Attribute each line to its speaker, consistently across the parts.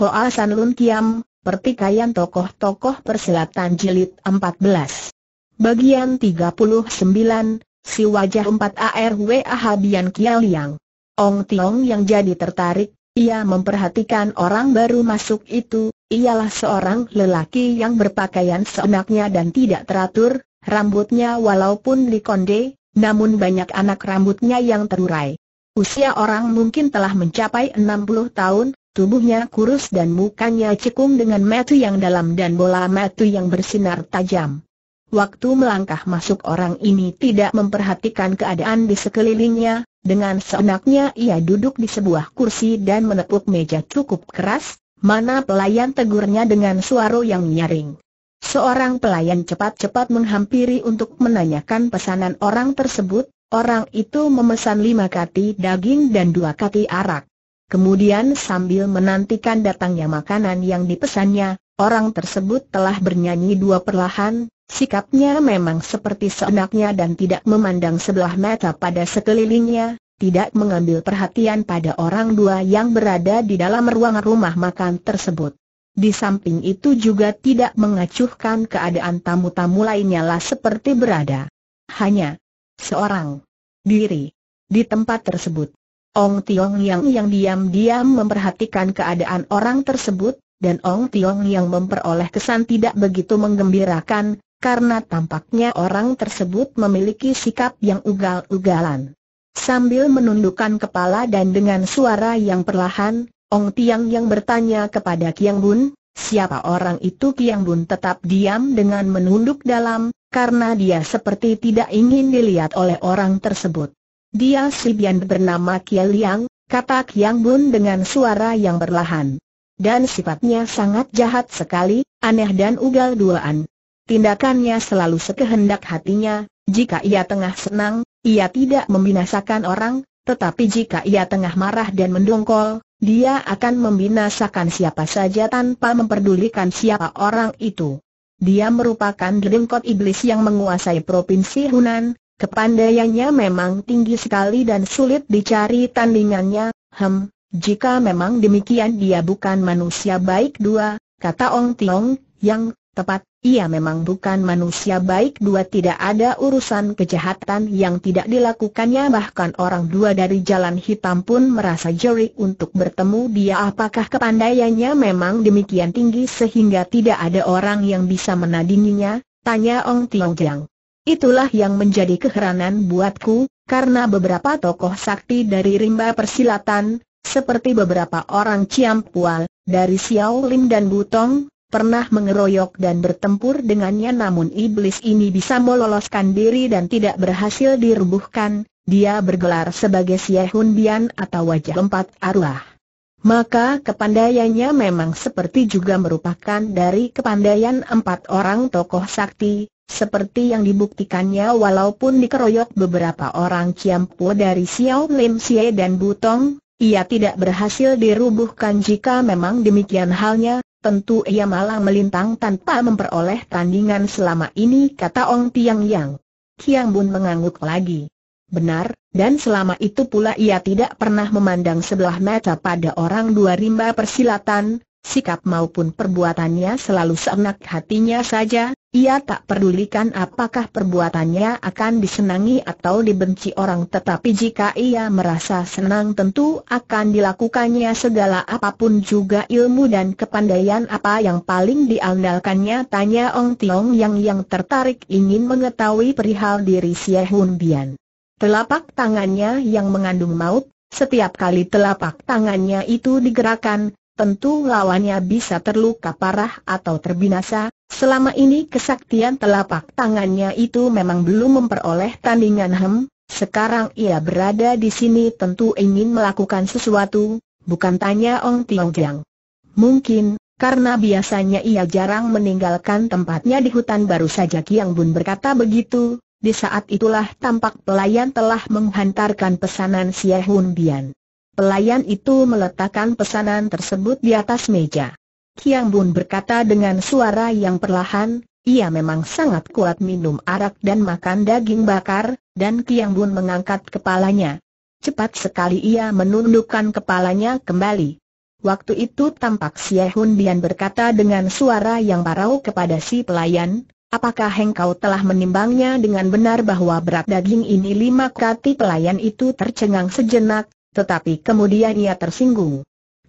Speaker 1: Hoa San Lun Kiam, Pertikaian Tokoh-Tokoh Persilatan Jilid 14 Bagian 39, Si Wajah 4 ARWA Habian Kialiang Ong Tiong yang jadi tertarik, ia memperhatikan orang baru masuk itu, ialah seorang lelaki yang berpakaian seenaknya dan tidak teratur, rambutnya walaupun dikonde, namun banyak anak rambutnya yang terurai. Usia orang mungkin telah mencapai 60 tahun, Tubuhnya kurus dan mukanya cekung dengan metu yang dalam dan bola metu yang bersinar tajam. Waktu melangkah masuk orang ini tidak memperhatikan keadaan di sekelilingnya, dengan seenaknya ia duduk di sebuah kursi dan menepuk meja cukup keras, mana pelayan tegurnya dengan suara yang nyaring. Seorang pelayan cepat-cepat menghampiri untuk menanyakan pesanan orang tersebut, orang itu memesan lima kati daging dan dua kati arak. Kemudian sambil menantikan datangnya makanan yang dipesannya, orang tersebut telah bernyanyi dua perlahan, sikapnya memang seperti seenaknya dan tidak memandang sebelah mata pada sekelilingnya, tidak mengambil perhatian pada orang dua yang berada di dalam ruang rumah makan tersebut. Di samping itu juga tidak mengacuhkan keadaan tamu-tamu lainnya lah seperti berada hanya seorang diri di tempat tersebut. Ong Tiong Yang yang diam-diam memperhatikan keadaan orang tersebut, dan Ong Tiong Yang memperoleh kesan tidak begitu menggembirakan, karena tampaknya orang tersebut memiliki sikap yang ugal-ugalan. Sambil menundukkan kepala dan dengan suara yang perlahan, Ong Tiang Yang bertanya kepada Kiang Bun, siapa orang itu Kiang Bun tetap diam dengan menunduk dalam, karena dia seperti tidak ingin dilihat oleh orang tersebut. Dia Sibian bernama Liang, kata Kiang Bun dengan suara yang berlahan. Dan sifatnya sangat jahat sekali, aneh dan ugal duaan. Tindakannya selalu sekehendak hatinya, jika ia tengah senang, ia tidak membinasakan orang, tetapi jika ia tengah marah dan mendongkol, dia akan membinasakan siapa saja tanpa memperdulikan siapa orang itu. Dia merupakan dengkot iblis yang menguasai provinsi Hunan, Kepandaiannya memang tinggi sekali dan sulit dicari tandingannya, hem, jika memang demikian dia bukan manusia baik dua, kata Ong Tiong, yang, tepat, ia memang bukan manusia baik dua tidak ada urusan kejahatan yang tidak dilakukannya bahkan orang dua dari jalan hitam pun merasa jeri untuk bertemu dia apakah kepandaiannya memang demikian tinggi sehingga tidak ada orang yang bisa menandinginya, tanya Ong Tiong Jiang. Itulah yang menjadi keheranan buatku, karena beberapa tokoh sakti dari rimba persilatan, seperti beberapa orang Ciampual, dari Xiao Lim dan Butong, pernah mengeroyok dan bertempur dengannya namun iblis ini bisa meloloskan diri dan tidak berhasil dirubuhkan, dia bergelar sebagai Siehun Bian atau wajah empat arwah. Maka kepandaiannya memang seperti juga merupakan dari kepandaian empat orang tokoh sakti, seperti yang dibuktikannya walaupun dikeroyok beberapa orang Kiampu dari Xiao Lim Sie dan Butong, ia tidak berhasil dirubuhkan jika memang demikian halnya, tentu ia malah melintang tanpa memperoleh tandingan selama ini kata Ong Tiang Yang. Kiang Bun mengangguk lagi. Benar, dan selama itu pula ia tidak pernah memandang sebelah mata pada orang dua rimba persilatan, sikap maupun perbuatannya selalu seenak hatinya saja, ia tak pedulikan apakah perbuatannya akan disenangi atau dibenci orang tetapi jika ia merasa senang tentu akan dilakukannya segala apapun juga ilmu dan kepandaian apa yang paling diandalkannya tanya Ong Tiong yang yang tertarik ingin mengetahui perihal diri Xie Hun Bian. Telapak tangannya yang mengandung maut, setiap kali telapak tangannya itu digerakkan, tentu lawannya bisa terluka parah atau terbinasa, Selama ini kesaktian telapak tangannya itu memang belum memperoleh tandingan hem, sekarang ia berada di sini tentu ingin melakukan sesuatu, bukan tanya Ong Tiong Jiang. Mungkin, karena biasanya ia jarang meninggalkan tempatnya di hutan baru saja Kiang Bun berkata begitu, di saat itulah tampak pelayan telah menghantarkan pesanan Sia Hun Bian. Pelayan itu meletakkan pesanan tersebut di atas meja. Kiang Bun berkata dengan suara yang perlahan, ia memang sangat kuat minum arak dan makan daging bakar, dan Kiang Bun mengangkat kepalanya. Cepat sekali ia menundukkan kepalanya kembali. Waktu itu tampak Xie Hun Bian berkata dengan suara yang parau kepada si pelayan, apakah engkau telah menimbangnya dengan benar bahwa berat daging ini lima kati pelayan itu tercengang sejenak, tetapi kemudian ia tersinggung.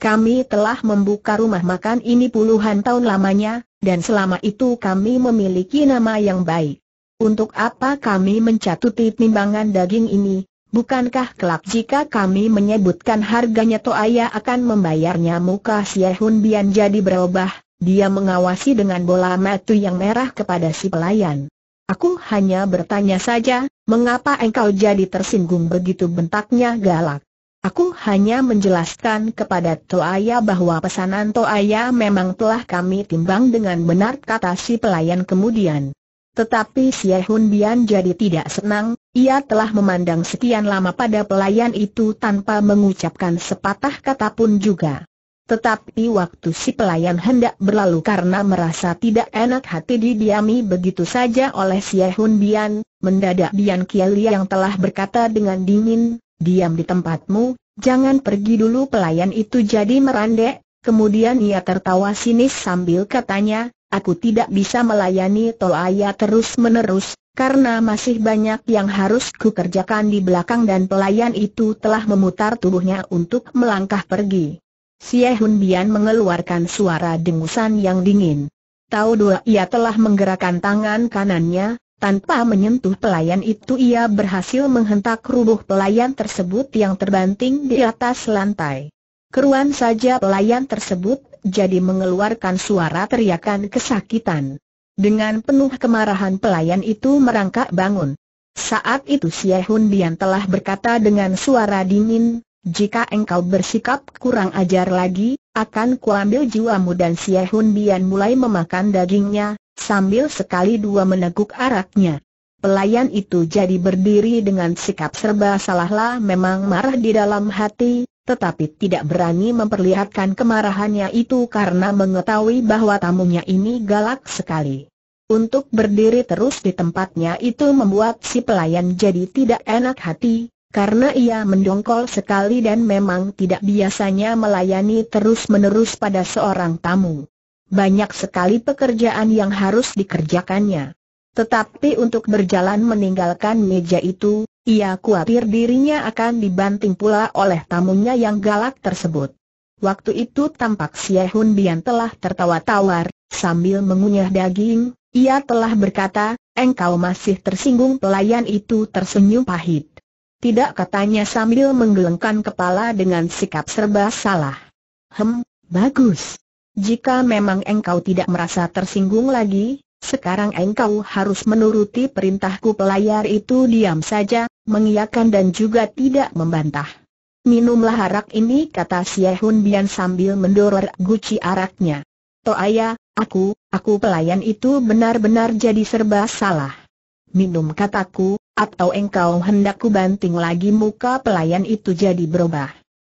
Speaker 1: Kami telah membuka rumah makan ini puluhan tahun lamanya, dan selama itu kami memiliki nama yang baik. Untuk apa kami mencatuti timbangan daging ini? Bukankah kelak jika kami menyebutkan harganya Toaya akan membayarnya muka Siehun Bian jadi berubah, dia mengawasi dengan bola matu yang merah kepada si pelayan. Aku hanya bertanya saja, mengapa engkau jadi tersinggung begitu bentaknya galak? Aku hanya menjelaskan kepada Toaya bahwa pesanan Toaya memang telah kami timbang dengan benar kata si pelayan kemudian. Tetapi si Hun Bian jadi tidak senang, ia telah memandang sekian lama pada pelayan itu tanpa mengucapkan sepatah kata pun juga. Tetapi waktu si pelayan hendak berlalu karena merasa tidak enak hati didiami begitu saja oleh si Hun Bian, mendadak Bian Kiali yang telah berkata dengan dingin, Diam di tempatmu, jangan pergi dulu pelayan itu jadi merandek, kemudian ia tertawa sinis sambil katanya, aku tidak bisa melayani Toaya terus-menerus, karena masih banyak yang harus kukerjakan di belakang dan pelayan itu telah memutar tubuhnya untuk melangkah pergi. Xie Hun Bian mengeluarkan suara dengusan yang dingin. Tahu dua ia telah menggerakkan tangan kanannya, tanpa menyentuh pelayan itu ia berhasil menghentak rubuh pelayan tersebut yang terbanting di atas lantai. Keruan saja pelayan tersebut, jadi mengeluarkan suara teriakan kesakitan. Dengan penuh kemarahan pelayan itu merangkak bangun. Saat itu Si Hun Bian telah berkata dengan suara dingin, jika engkau bersikap kurang ajar lagi, akan kuambil jiwamu dan Si Hun Bian mulai memakan dagingnya, sambil sekali dua meneguk araknya. Pelayan itu jadi berdiri dengan sikap serba salahlah memang marah di dalam hati, tetapi tidak berani memperlihatkan kemarahannya itu karena mengetahui bahwa tamunya ini galak sekali. Untuk berdiri terus di tempatnya itu membuat si pelayan jadi tidak enak hati, karena ia mendongkol sekali dan memang tidak biasanya melayani terus-menerus pada seorang tamu. Banyak sekali pekerjaan yang harus dikerjakannya. Tetapi untuk berjalan meninggalkan meja itu, ia khawatir dirinya akan dibanting pula oleh tamunya yang galak tersebut. Waktu itu tampak Si Hun Bian telah tertawa tawar, sambil mengunyah daging, ia telah berkata, engkau masih tersinggung pelayan itu tersenyum pahit. Tidak katanya sambil menggelengkan kepala dengan sikap serba salah. Hem, bagus. Jika memang engkau tidak merasa tersinggung lagi, sekarang engkau harus menuruti perintahku pelayar itu diam saja, mengiyakan dan juga tidak membantah. Minumlah arak ini kata Siehun Bian sambil mendorong guci araknya. Toaya, aku, aku pelayan itu benar-benar jadi serba salah. Minum kataku, atau engkau hendak banting lagi muka pelayan itu jadi berubah.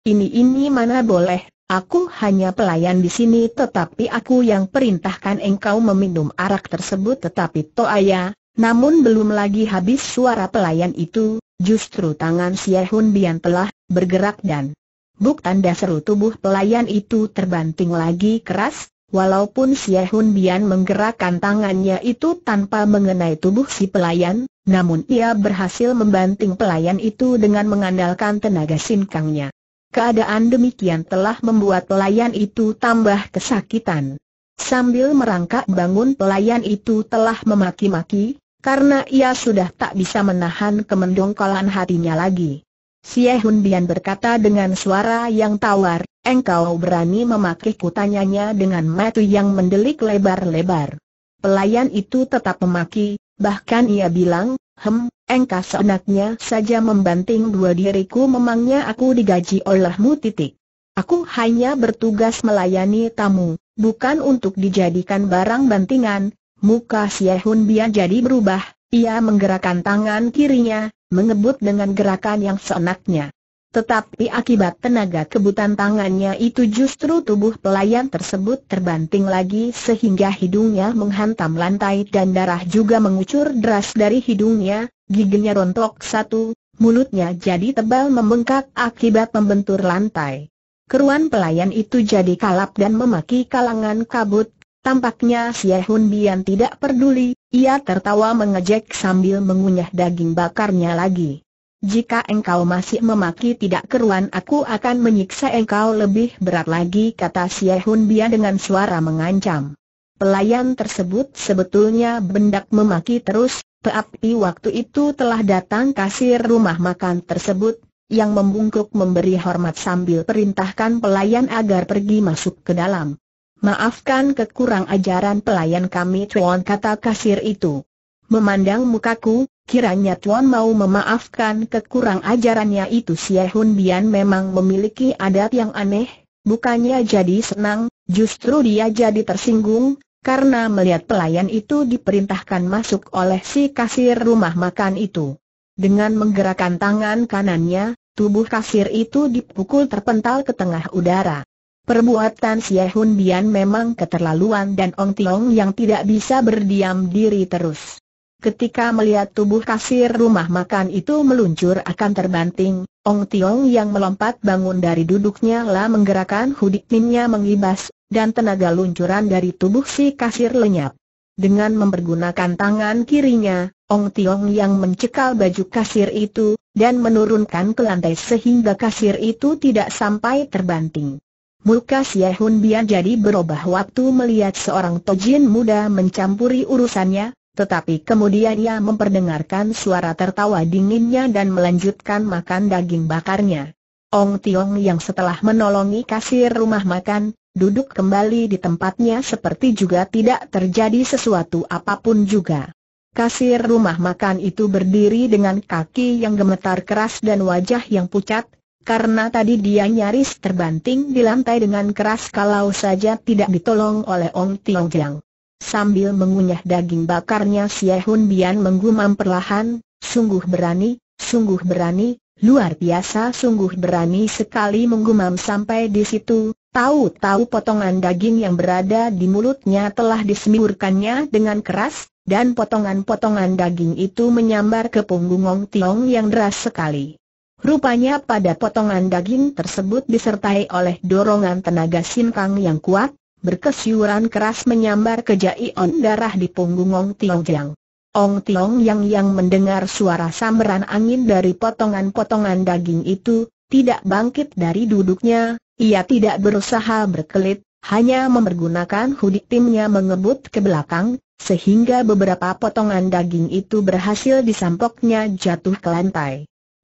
Speaker 1: Ini ini mana boleh, aku hanya pelayan di sini tetapi aku yang perintahkan engkau meminum arak tersebut tetapi ayah. namun belum lagi habis suara pelayan itu, justru tangan Siehun Bian telah bergerak dan Buk tanda seru tubuh pelayan itu terbanting lagi keras, Walaupun Si Bian menggerakkan tangannya itu tanpa mengenai tubuh si pelayan, namun ia berhasil membanting pelayan itu dengan mengandalkan tenaga sinkangnya. Keadaan demikian telah membuat pelayan itu tambah kesakitan. Sambil merangkak bangun pelayan itu telah memaki-maki, karena ia sudah tak bisa menahan kemendongkolan hatinya lagi. Xie Hun Bian berkata dengan suara yang tawar, engkau berani memakiku tanyanya dengan mata yang mendelik lebar-lebar. Pelayan itu tetap memaki, bahkan ia bilang, hem, engkau seenaknya saja membanting dua diriku memangnya aku digaji olehmu titik. Aku hanya bertugas melayani tamu, bukan untuk dijadikan barang bantingan, muka Xie Hun Bian jadi berubah, ia menggerakkan tangan kirinya, mengebut dengan gerakan yang seenaknya. Tetapi akibat tenaga kebutan tangannya itu justru tubuh pelayan tersebut terbanting lagi sehingga hidungnya menghantam lantai dan darah juga mengucur deras dari hidungnya, giginya rontok satu, mulutnya jadi tebal membengkak akibat membentur lantai. Keruan pelayan itu jadi kalap dan memaki kalangan kabut, Tampaknya Xie Hun Bian tidak peduli, ia tertawa mengejek sambil mengunyah daging bakarnya lagi. Jika engkau masih memaki tidak keruan aku akan menyiksa engkau lebih berat lagi kata Xie Hun Bian dengan suara mengancam. Pelayan tersebut sebetulnya bendak memaki terus, tapi waktu itu telah datang kasir rumah makan tersebut, yang membungkuk memberi hormat sambil perintahkan pelayan agar pergi masuk ke dalam. Maafkan kekurang ajaran pelayan kami Tuan kata kasir itu. Memandang mukaku, kiranya Tuan mau memaafkan kekurang ajarannya itu Si Hun Bian memang memiliki adat yang aneh, bukannya jadi senang, justru dia jadi tersinggung, karena melihat pelayan itu diperintahkan masuk oleh si kasir rumah makan itu. Dengan menggerakkan tangan kanannya, tubuh kasir itu dipukul terpental ke tengah udara. Perbuatan Si Hun Bian memang keterlaluan dan Ong Tiong yang tidak bisa berdiam diri terus. Ketika melihat tubuh kasir rumah makan itu meluncur akan terbanting, Ong Tiong yang melompat bangun dari duduknya lah menggerakkan minnya mengibas, dan tenaga luncuran dari tubuh si kasir lenyap. Dengan mempergunakan tangan kirinya, Ong Tiong yang mencekal baju kasir itu, dan menurunkan ke lantai sehingga kasir itu tidak sampai terbanting. Muka Siehun Bian jadi berubah waktu melihat seorang tojin muda mencampuri urusannya, tetapi kemudian ia memperdengarkan suara tertawa dinginnya dan melanjutkan makan daging bakarnya. Ong Tiong yang setelah menolongi kasir rumah makan, duduk kembali di tempatnya seperti juga tidak terjadi sesuatu apapun juga. Kasir rumah makan itu berdiri dengan kaki yang gemetar keras dan wajah yang pucat, karena tadi dia nyaris terbanting di lantai dengan keras kalau saja tidak ditolong oleh Ong Tiong Jiang. Sambil mengunyah daging bakarnya Xie Hun Bian menggumam perlahan, sungguh berani, sungguh berani, luar biasa sungguh berani sekali menggumam sampai di situ, tahu-tahu potongan daging yang berada di mulutnya telah disemburkannya dengan keras, dan potongan-potongan daging itu menyambar ke punggung Ong Tiong yang deras sekali. Rupanya pada potongan daging tersebut disertai oleh dorongan tenaga simpang yang kuat, berkesiuran keras menyambar ke on darah di punggung Ong Tiong Jiang. Ong Tiong Yang yang mendengar suara samberan angin dari potongan-potongan daging itu, tidak bangkit dari duduknya, ia tidak berusaha berkelit, hanya mempergunakan hudik timnya mengebut ke belakang, sehingga beberapa potongan daging itu berhasil disampoknya jatuh ke lantai.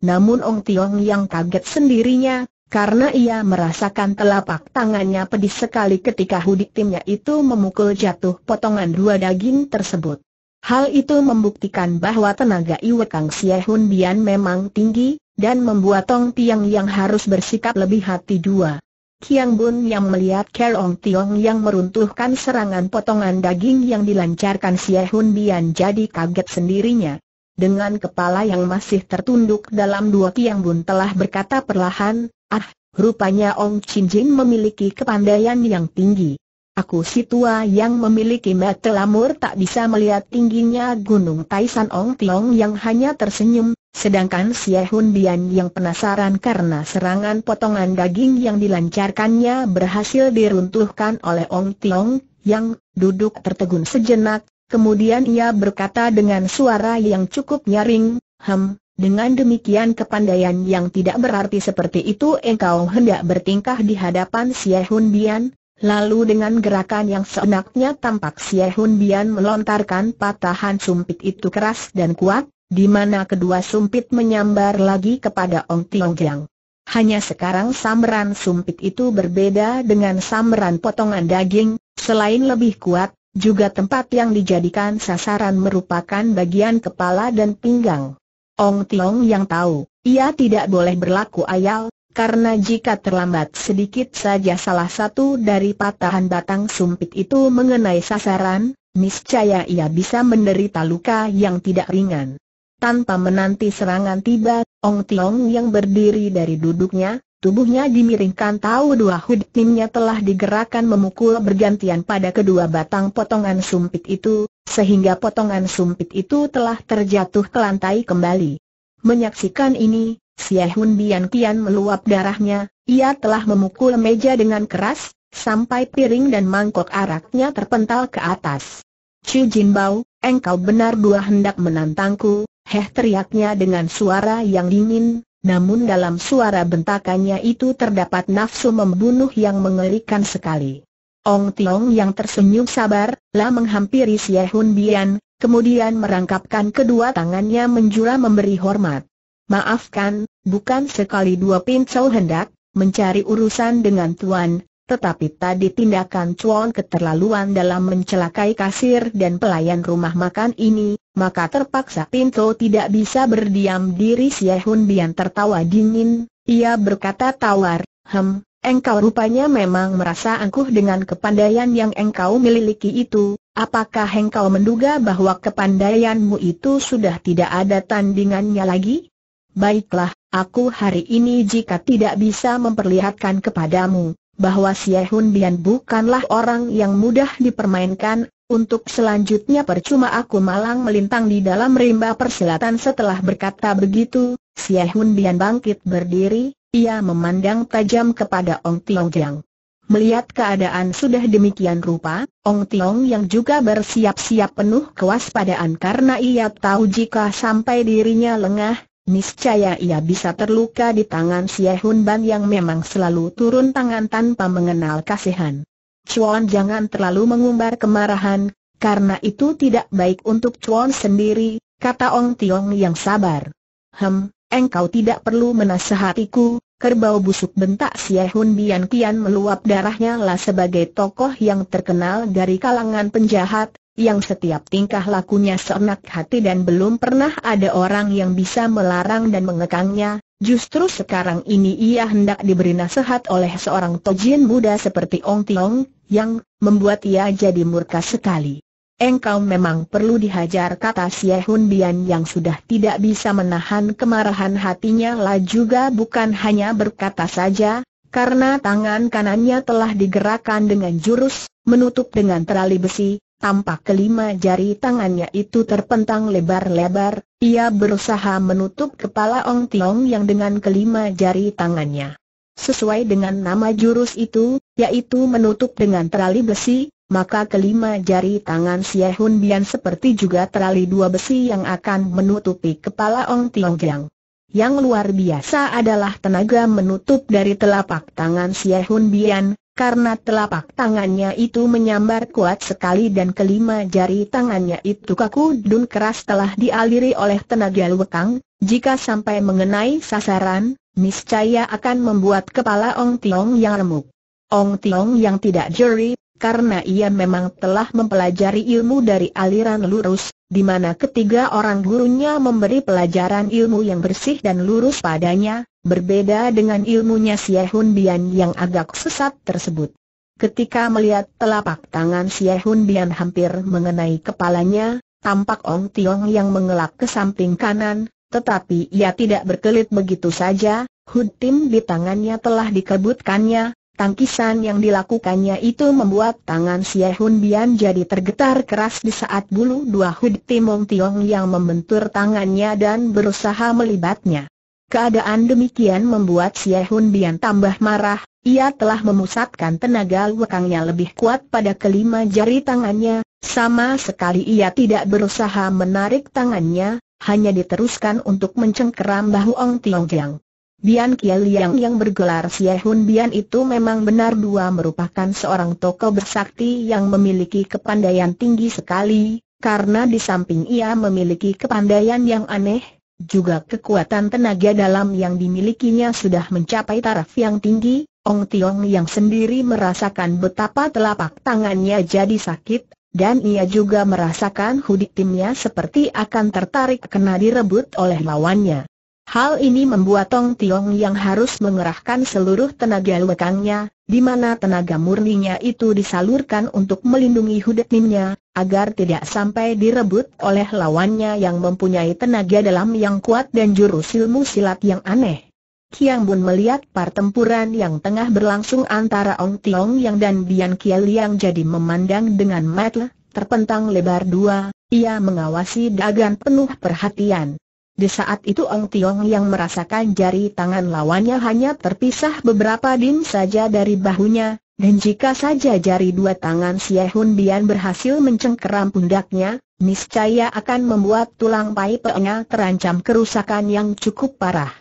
Speaker 1: Namun Ong Tiong yang kaget sendirinya, karena ia merasakan telapak tangannya pedih sekali ketika hudik timnya itu memukul jatuh potongan dua daging tersebut. Hal itu membuktikan bahwa tenaga Iwe Sia Siehun Bian memang tinggi, dan membuat Ong Tiong yang harus bersikap lebih hati dua. Kiang Bun yang melihat Ong Tiong yang meruntuhkan serangan potongan daging yang dilancarkan Siehun Bian jadi kaget sendirinya dengan kepala yang masih tertunduk dalam dua tiang bun telah berkata perlahan, ah, rupanya Ong Chin Jin memiliki kepandaian yang tinggi. Aku si tua yang memiliki mata lamur tak bisa melihat tingginya gunung Taisan Ong Tiong yang hanya tersenyum, sedangkan Si Hun Bian yang penasaran karena serangan potongan daging yang dilancarkannya berhasil diruntuhkan oleh Ong Tiong yang duduk tertegun sejenak, Kemudian ia berkata dengan suara yang cukup nyaring, Hem, dengan demikian kepandaian yang tidak berarti seperti itu engkau hendak bertingkah di hadapan Si Hun Bian, lalu dengan gerakan yang seenaknya tampak Si Hun Bian melontarkan patahan sumpit itu keras dan kuat, di mana kedua sumpit menyambar lagi kepada Ong Tiong Giang. Hanya sekarang sambaran sumpit itu berbeda dengan sambaran potongan daging, selain lebih kuat, juga tempat yang dijadikan sasaran merupakan bagian kepala dan pinggang. Ong Tiong yang tahu, ia tidak boleh berlaku ayal, karena jika terlambat sedikit saja salah satu dari patahan batang sumpit itu mengenai sasaran, niscaya ia bisa menderita luka yang tidak ringan. Tanpa menanti serangan tiba, Ong Tiong yang berdiri dari duduknya, Tubuhnya dimiringkan tahu dua timnya telah digerakkan memukul bergantian pada kedua batang potongan sumpit itu, sehingga potongan sumpit itu telah terjatuh ke lantai kembali. Menyaksikan ini, Siehun Bian Kian meluap darahnya, ia telah memukul meja dengan keras, sampai piring dan mangkok araknya terpental ke atas. Chu Jin Bao, engkau benar dua hendak menantangku, heh teriaknya dengan suara yang dingin, namun dalam suara bentakannya itu terdapat nafsu membunuh yang mengerikan sekali. Ong Tiong yang tersenyum sabar, lah menghampiri Xie Hun Bian, kemudian merangkapkan kedua tangannya menjura memberi hormat. Maafkan, bukan sekali dua pincau hendak, mencari urusan dengan tuan, tetapi tadi tindakan Chuan keterlaluan dalam mencelakai kasir dan pelayan rumah makan ini, maka terpaksa Pinto tidak bisa berdiam diri si Hun Bian tertawa dingin, ia berkata tawar, hem, engkau rupanya memang merasa angkuh dengan kepandaian yang engkau miliki itu, apakah engkau menduga bahwa kepandaianmu itu sudah tidak ada tandingannya lagi? Baiklah, aku hari ini jika tidak bisa memperlihatkan kepadamu, bahwa si Hun Bian bukanlah orang yang mudah dipermainkan, untuk selanjutnya percuma aku malang melintang di dalam rimba persilatan setelah berkata begitu, Siahun Hun Bian bangkit berdiri, ia memandang tajam kepada Ong Tiong Jiang. Melihat keadaan sudah demikian rupa, Ong Tiong yang juga bersiap-siap penuh kewaspadaan karena ia tahu jika sampai dirinya lengah, niscaya ia bisa terluka di tangan Siahun Ban yang memang selalu turun tangan tanpa mengenal kasihan. Chuan jangan terlalu mengumbar kemarahan, karena itu tidak baik untuk Chuan sendiri, kata Ong Tiong yang sabar. Hem, engkau tidak perlu menasehatiku, kerbau busuk bentak Xie Hun Bian Kian meluap darahnya lah sebagai tokoh yang terkenal dari kalangan penjahat, yang setiap tingkah lakunya seenak hati dan belum pernah ada orang yang bisa melarang dan mengekangnya, Justru sekarang ini ia hendak diberi nasihat oleh seorang tojin muda seperti Ong Tiong, yang membuat ia jadi murka sekali. Engkau memang perlu dihajar kata Siehun Bian yang sudah tidak bisa menahan kemarahan hatinya lah juga bukan hanya berkata saja, karena tangan kanannya telah digerakkan dengan jurus, menutup dengan terali besi, Tampak kelima jari tangannya itu terpentang lebar-lebar, ia berusaha menutup kepala Ong Tiong yang dengan kelima jari tangannya. Sesuai dengan nama jurus itu, yaitu menutup dengan terali besi, maka kelima jari tangan Xie Hun Bian seperti juga terali dua besi yang akan menutupi kepala Ong Tiong Giang. Yang luar biasa adalah tenaga menutup dari telapak tangan Xie Hun Bian, karena telapak tangannya itu menyambar kuat sekali dan kelima jari tangannya itu kaku dun keras telah dialiri oleh tenaga lekang, jika sampai mengenai sasaran, niscaya akan membuat kepala Ong Tiong yang remuk. Ong Tiong yang tidak jeri, karena ia memang telah mempelajari ilmu dari aliran lurus, di mana ketiga orang gurunya memberi pelajaran ilmu yang bersih dan lurus padanya, Berbeda dengan ilmunya Siahun Bian yang agak sesat tersebut. Ketika melihat telapak tangan Siahun Bian hampir mengenai kepalanya, tampak Ong Tiong yang mengelak ke samping kanan, tetapi ia tidak berkelit begitu saja, hud Tim di tangannya telah dikebutkannya, tangkisan yang dilakukannya itu membuat tangan Siahun Hun Bian jadi tergetar keras di saat bulu dua Tim Ong Tiong yang membentur tangannya dan berusaha melibatnya. Keadaan demikian membuat Xie Hun Bian tambah marah, ia telah memusatkan tenaga lekangnya lebih kuat pada kelima jari tangannya, sama sekali ia tidak berusaha menarik tangannya, hanya diteruskan untuk mencengkeram bahu Ong Tiong Jiang. Bian Kia Liang yang bergelar Xie Hun Bian itu memang benar dua merupakan seorang tokoh bersakti yang memiliki kepandaian tinggi sekali, karena di samping ia memiliki kepandaian yang aneh, juga kekuatan tenaga dalam yang dimilikinya sudah mencapai taraf yang tinggi, Ong Tiong yang sendiri merasakan betapa telapak tangannya jadi sakit, dan ia juga merasakan hudik timnya seperti akan tertarik kena direbut oleh lawannya. Hal ini membuat Tong Tiong yang harus mengerahkan seluruh tenaga lekangnya, di mana tenaga murninya itu disalurkan untuk melindungi hudetminnya, agar tidak sampai direbut oleh lawannya yang mempunyai tenaga dalam yang kuat dan jurus ilmu silat yang aneh. Kiang Bun melihat pertempuran yang tengah berlangsung antara Ong Tiong Yang dan Bian Kiel Yang jadi memandang dengan mata terpentang lebar dua, ia mengawasi dagang penuh perhatian. Di saat itu Ong Tiong yang merasakan jari tangan lawannya hanya terpisah beberapa din saja dari bahunya, dan jika saja jari dua tangan Si Hun Bian berhasil mencengkeram pundaknya, niscaya akan membuat tulang pai peengnya terancam kerusakan yang cukup parah.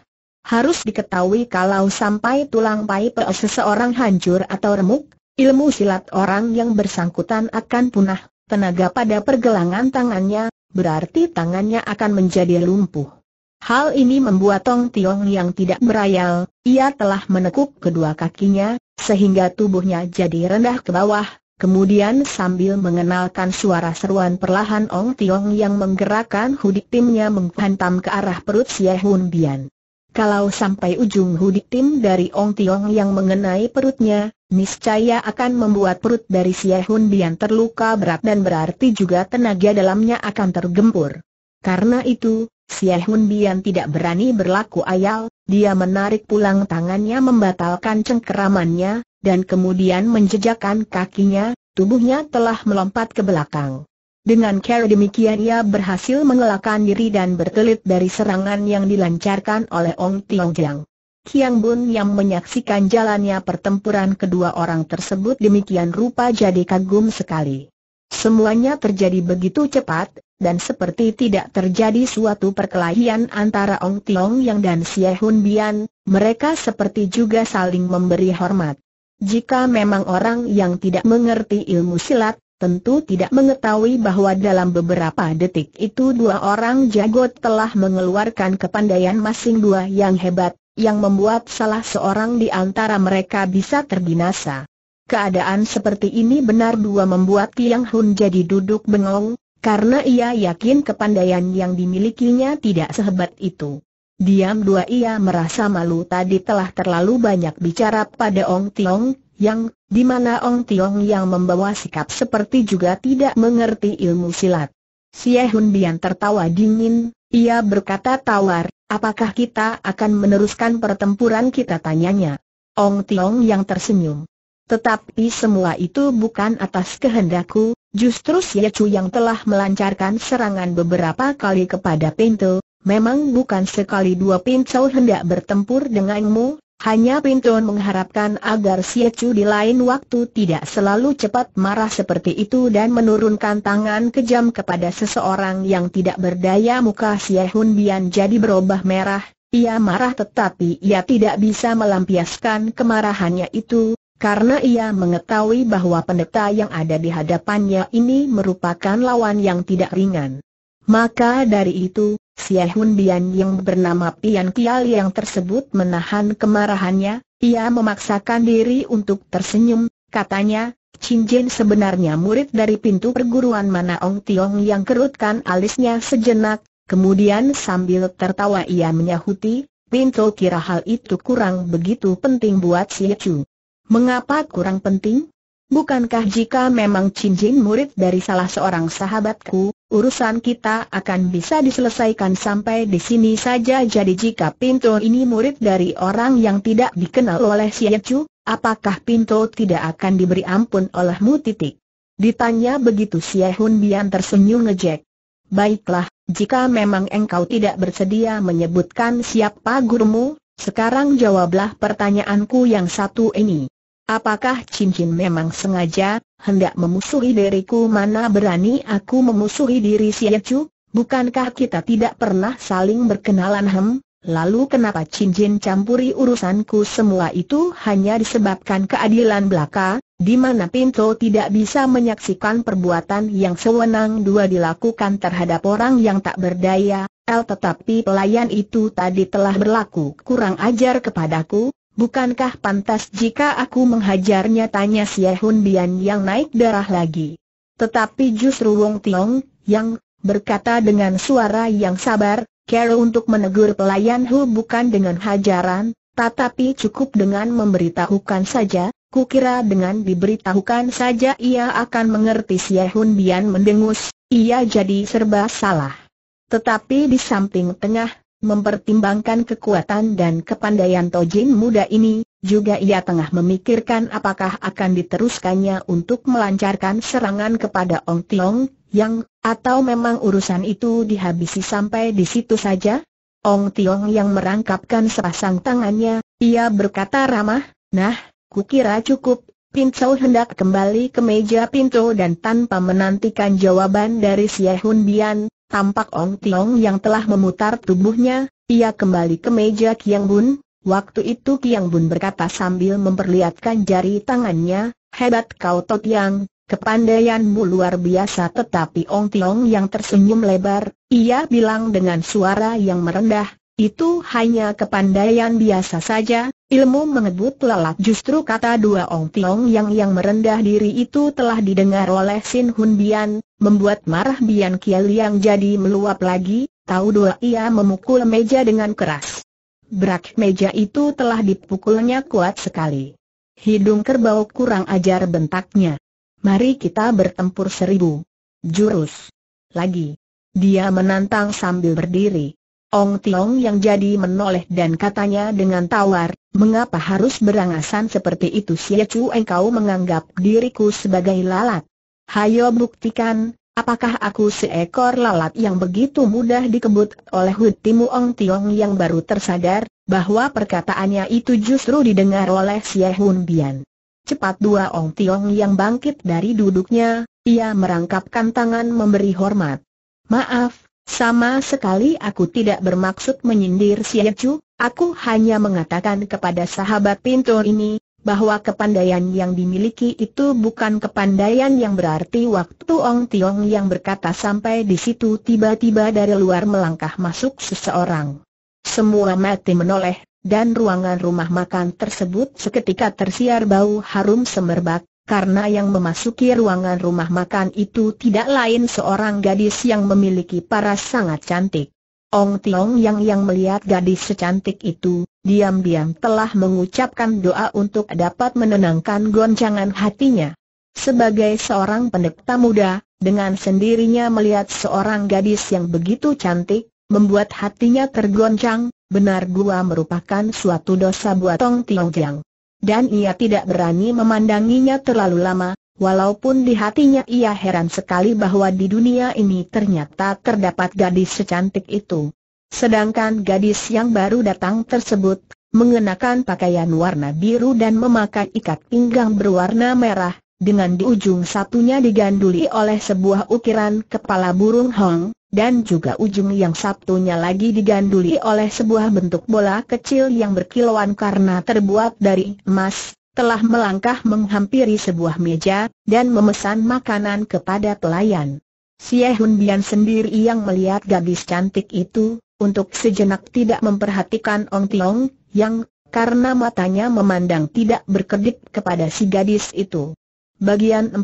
Speaker 1: Harus diketahui kalau sampai tulang pai pe seseorang hancur atau remuk, ilmu silat orang yang bersangkutan akan punah, tenaga pada pergelangan tangannya, berarti tangannya akan menjadi lumpuh. Hal ini membuat Tong Tiong yang tidak berayal, ia telah menekuk kedua kakinya, sehingga tubuhnya jadi rendah ke bawah, kemudian sambil mengenalkan suara seruan perlahan Ong Tiong yang menggerakkan hudik timnya menghantam ke arah perut Xie Hun Bian. Kalau sampai ujung hudi tim dari Ong Tiong yang mengenai perutnya, niscaya akan membuat perut dari Sia Hun Bian terluka berat dan berarti juga tenaga dalamnya akan tergempur. Karena itu, Sia Hun Bian tidak berani berlaku ayal, dia menarik pulang tangannya membatalkan cengkeramannya, dan kemudian menjejakkan kakinya, tubuhnya telah melompat ke belakang. Dengan cara demikian ia berhasil mengelakkan diri dan berkelit dari serangan yang dilancarkan oleh Ong Tiong Jiang. Kiang Bun yang menyaksikan jalannya pertempuran kedua orang tersebut demikian rupa jadi kagum sekali. Semuanya terjadi begitu cepat, dan seperti tidak terjadi suatu perkelahian antara Ong Tiong Yang dan Xie Hun Bian, mereka seperti juga saling memberi hormat. Jika memang orang yang tidak mengerti ilmu silat, tentu tidak mengetahui bahwa dalam beberapa detik itu dua orang jago telah mengeluarkan kepandaian masing dua yang hebat, yang membuat salah seorang di antara mereka bisa terbinasa. Keadaan seperti ini benar dua membuat Tiang Hun jadi duduk bengong, karena ia yakin kepandaian yang dimilikinya tidak sehebat itu. Diam dua ia merasa malu tadi telah terlalu banyak bicara pada Ong Tiong, yang di mana Ong Tiong yang membawa sikap seperti juga tidak mengerti ilmu silat. Xie Hun Bian tertawa dingin, ia berkata tawar, apakah kita akan meneruskan pertempuran kita tanyanya. Ong Tiong yang tersenyum. Tetapi semua itu bukan atas kehendakku, justru Xie Chu yang telah melancarkan serangan beberapa kali kepada pintu. memang bukan sekali dua Pinto hendak bertempur denganmu, hanya Pintun mengharapkan agar Sia Chu di lain waktu tidak selalu cepat marah seperti itu dan menurunkan tangan kejam kepada seseorang yang tidak berdaya muka Sia Hun Bian jadi berubah merah. Ia marah tetapi ia tidak bisa melampiaskan kemarahannya itu, karena ia mengetahui bahwa pendeta yang ada di hadapannya ini merupakan lawan yang tidak ringan. Maka dari itu, Xie Bian yang bernama Pian Kial yang tersebut menahan kemarahannya, ia memaksakan diri untuk tersenyum, katanya, Chin Jin sebenarnya murid dari pintu perguruan mana Ong Tiong yang kerutkan alisnya sejenak, kemudian sambil tertawa ia menyahuti, Pinto kira hal itu kurang begitu penting buat Si Chu. Mengapa kurang penting? Bukankah jika memang Chin Jin murid dari salah seorang sahabatku, urusan kita akan bisa diselesaikan sampai di sini saja jadi jika Pintu ini murid dari orang yang tidak dikenal oleh Xie Chu, apakah Pintu tidak akan diberi ampun olehmu titik? Ditanya begitu Xie Hun Bian tersenyum ngejek. Baiklah, jika memang engkau tidak bersedia menyebutkan siapa gurumu, sekarang jawablah pertanyaanku yang satu ini. Apakah cincin memang sengaja, hendak memusuhi diriku mana berani aku memusuhi diri si Bukankah kita tidak pernah saling berkenalan hem? Lalu kenapa cincin campuri urusanku semua itu hanya disebabkan keadilan belaka, di mana Pinto tidak bisa menyaksikan perbuatan yang sewenang dua dilakukan terhadap orang yang tak berdaya, El tetapi pelayan itu tadi telah berlaku kurang ajar kepadaku, Bukankah pantas jika aku menghajarnya tanya si Hun Bian yang naik darah lagi. Tetapi justru Wong Tiong, yang berkata dengan suara yang sabar, Kero untuk menegur pelayan Hu bukan dengan hajaran, tetapi cukup dengan memberitahukan saja, kukira dengan diberitahukan saja ia akan mengerti si Hun Bian mendengus, ia jadi serba salah. Tetapi di samping tengah, Mempertimbangkan kekuatan dan kepandaian Tojin muda ini, juga ia tengah memikirkan apakah akan diteruskannya untuk melancarkan serangan kepada Ong Tiong Yang, atau memang urusan itu dihabisi sampai di situ saja? Ong Tiong Yang merangkapkan sepasang tangannya, ia berkata ramah, Nah, kukira cukup, Pincau hendak kembali ke meja pintu dan tanpa menantikan jawaban dari Siehun Bian, Tampak Ong Tiong yang telah memutar tubuhnya, ia kembali ke meja Kiang Bun. Waktu itu Kiang Bun berkata sambil memperlihatkan jari tangannya, hebat kau Tot Yang, kepandaianmu luar biasa tetapi Ong Tiong yang tersenyum lebar, ia bilang dengan suara yang merendah, itu hanya kepandaian biasa saja, ilmu mengebut lalat justru kata dua Ong Tiong yang yang merendah diri itu telah didengar oleh Sin Hun Bian, membuat marah Bian Kiel yang jadi meluap lagi, tahu dua ia memukul meja dengan keras. Berak meja itu telah dipukulnya kuat sekali. Hidung kerbau kurang ajar bentaknya. Mari kita bertempur seribu. Jurus. Lagi. Dia menantang sambil berdiri. Ong Tiong yang jadi menoleh dan katanya dengan tawar, mengapa harus berangasan seperti itu Xie engkau menganggap diriku sebagai lalat? Hayo buktikan, apakah aku seekor lalat yang begitu mudah dikebut oleh Hutimu Ong Tiong yang baru tersadar, bahwa perkataannya itu justru didengar oleh Xie Hun Bian. Cepat dua Ong Tiong yang bangkit dari duduknya, ia merangkapkan tangan memberi hormat. Maaf, sama sekali aku tidak bermaksud menyindir Xie Chu, aku hanya mengatakan kepada sahabat pintu ini, bahwa kepandaian yang dimiliki itu bukan kepandaian yang berarti waktu Ong Tiong yang berkata sampai di situ tiba-tiba dari luar melangkah masuk seseorang. Semua mati menoleh, dan ruangan rumah makan tersebut seketika tersiar bau harum semerbak, karena yang memasuki ruangan rumah makan itu tidak lain seorang gadis yang memiliki paras sangat cantik. Ong Tiong Yang yang melihat gadis secantik itu, diam-diam telah mengucapkan doa untuk dapat menenangkan goncangan hatinya. Sebagai seorang pendekta muda, dengan sendirinya melihat seorang gadis yang begitu cantik, membuat hatinya tergoncang, benar gua merupakan suatu dosa buat Ong Tiong Yang. Dan ia tidak berani memandanginya terlalu lama, Walaupun di hatinya ia heran sekali bahwa di dunia ini ternyata terdapat gadis secantik itu. Sedangkan gadis yang baru datang tersebut, mengenakan pakaian warna biru dan memakai ikat pinggang berwarna merah, dengan di ujung satunya diganduli oleh sebuah ukiran kepala burung hong, dan juga ujung yang satunya lagi diganduli oleh sebuah bentuk bola kecil yang berkilauan karena terbuat dari emas, telah melangkah menghampiri sebuah meja, dan memesan makanan kepada pelayan. Si Hun Bian sendiri yang melihat gadis cantik itu, untuk sejenak tidak memperhatikan Ong Tiong, yang, karena matanya memandang tidak berkedip kepada si gadis itu. Bagian 40,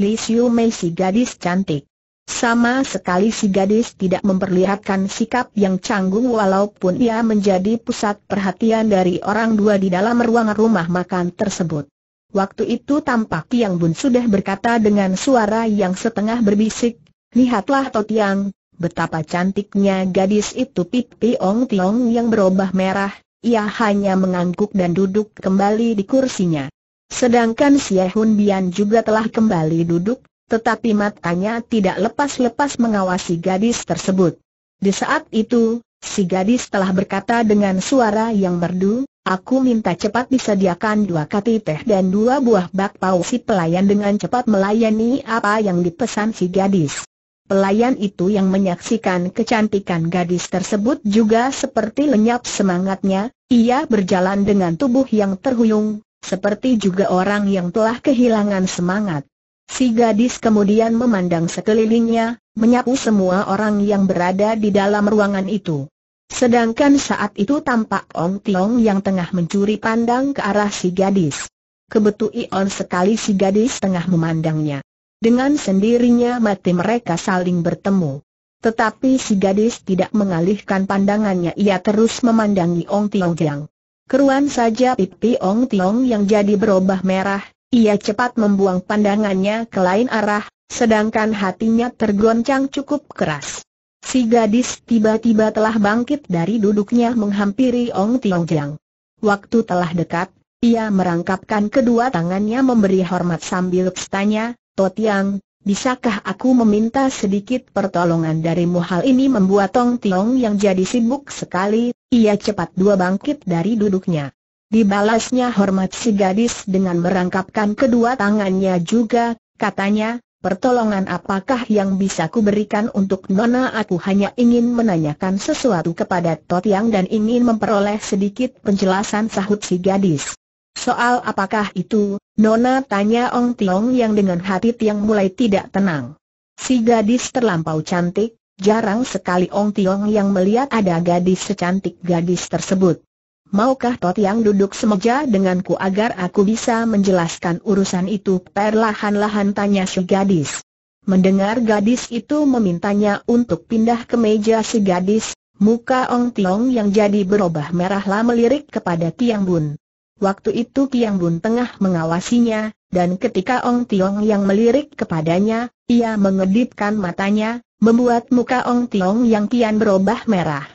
Speaker 1: Li Xiu Mei si gadis cantik. Sama sekali si gadis tidak memperlihatkan sikap yang canggung walaupun ia menjadi pusat perhatian dari orang dua di dalam ruang rumah makan tersebut. Waktu itu tampak Tiang Bun sudah berkata dengan suara yang setengah berbisik, Lihatlah Totiang, betapa cantiknya gadis itu pipi Ong Tiong yang berubah merah, ia hanya mengangguk dan duduk kembali di kursinya. Sedangkan Sia Hun Bian juga telah kembali duduk, tetapi matanya tidak lepas-lepas mengawasi gadis tersebut. Di saat itu, si gadis telah berkata dengan suara yang merdu, Aku minta cepat disediakan dua kati teh dan dua buah bakpao si pelayan dengan cepat melayani apa yang dipesan si gadis. Pelayan itu yang menyaksikan kecantikan gadis tersebut juga seperti lenyap semangatnya, ia berjalan dengan tubuh yang terhuyung, seperti juga orang yang telah kehilangan semangat. Si gadis kemudian memandang sekelilingnya, menyapu semua orang yang berada di dalam ruangan itu. Sedangkan saat itu tampak Ong Tiong yang tengah mencuri pandang ke arah si gadis. Kebetulan sekali si gadis tengah memandangnya. Dengan sendirinya mati mereka saling bertemu. Tetapi si gadis tidak mengalihkan pandangannya ia terus memandangi Ong Tiong Jiang. Keruan saja pipi Ong Tiong yang jadi berubah merah, ia cepat membuang pandangannya ke lain arah, sedangkan hatinya tergoncang cukup keras. Si gadis tiba-tiba telah bangkit dari duduknya menghampiri Ong Tiong Jiang. Waktu telah dekat, ia merangkapkan kedua tangannya memberi hormat sambil bertanya, Totiang, bisakah aku meminta sedikit pertolongan darimu hal ini membuat Ong Tiong yang jadi sibuk sekali, ia cepat dua bangkit dari duduknya. Dibalasnya hormat si gadis dengan merangkapkan kedua tangannya juga, katanya, pertolongan apakah yang bisa kuberikan untuk Nona aku hanya ingin menanyakan sesuatu kepada Totiang dan ingin memperoleh sedikit penjelasan sahut si gadis. Soal apakah itu, Nona tanya Ong Tiong yang dengan hati yang mulai tidak tenang. Si gadis terlampau cantik, jarang sekali Ong Tiong yang melihat ada gadis secantik gadis tersebut. Maukah Tot yang duduk semeja denganku agar aku bisa menjelaskan urusan itu? Perlahan-lahan tanya si gadis. Mendengar gadis itu memintanya untuk pindah ke meja si gadis, muka Ong Tiong yang jadi berubah merahlah melirik kepada Tiang Bun. Waktu itu Tiang Bun tengah mengawasinya, dan ketika Ong Tiong yang melirik kepadanya, ia mengedipkan matanya, membuat muka Ong Tiong yang kian berubah merah.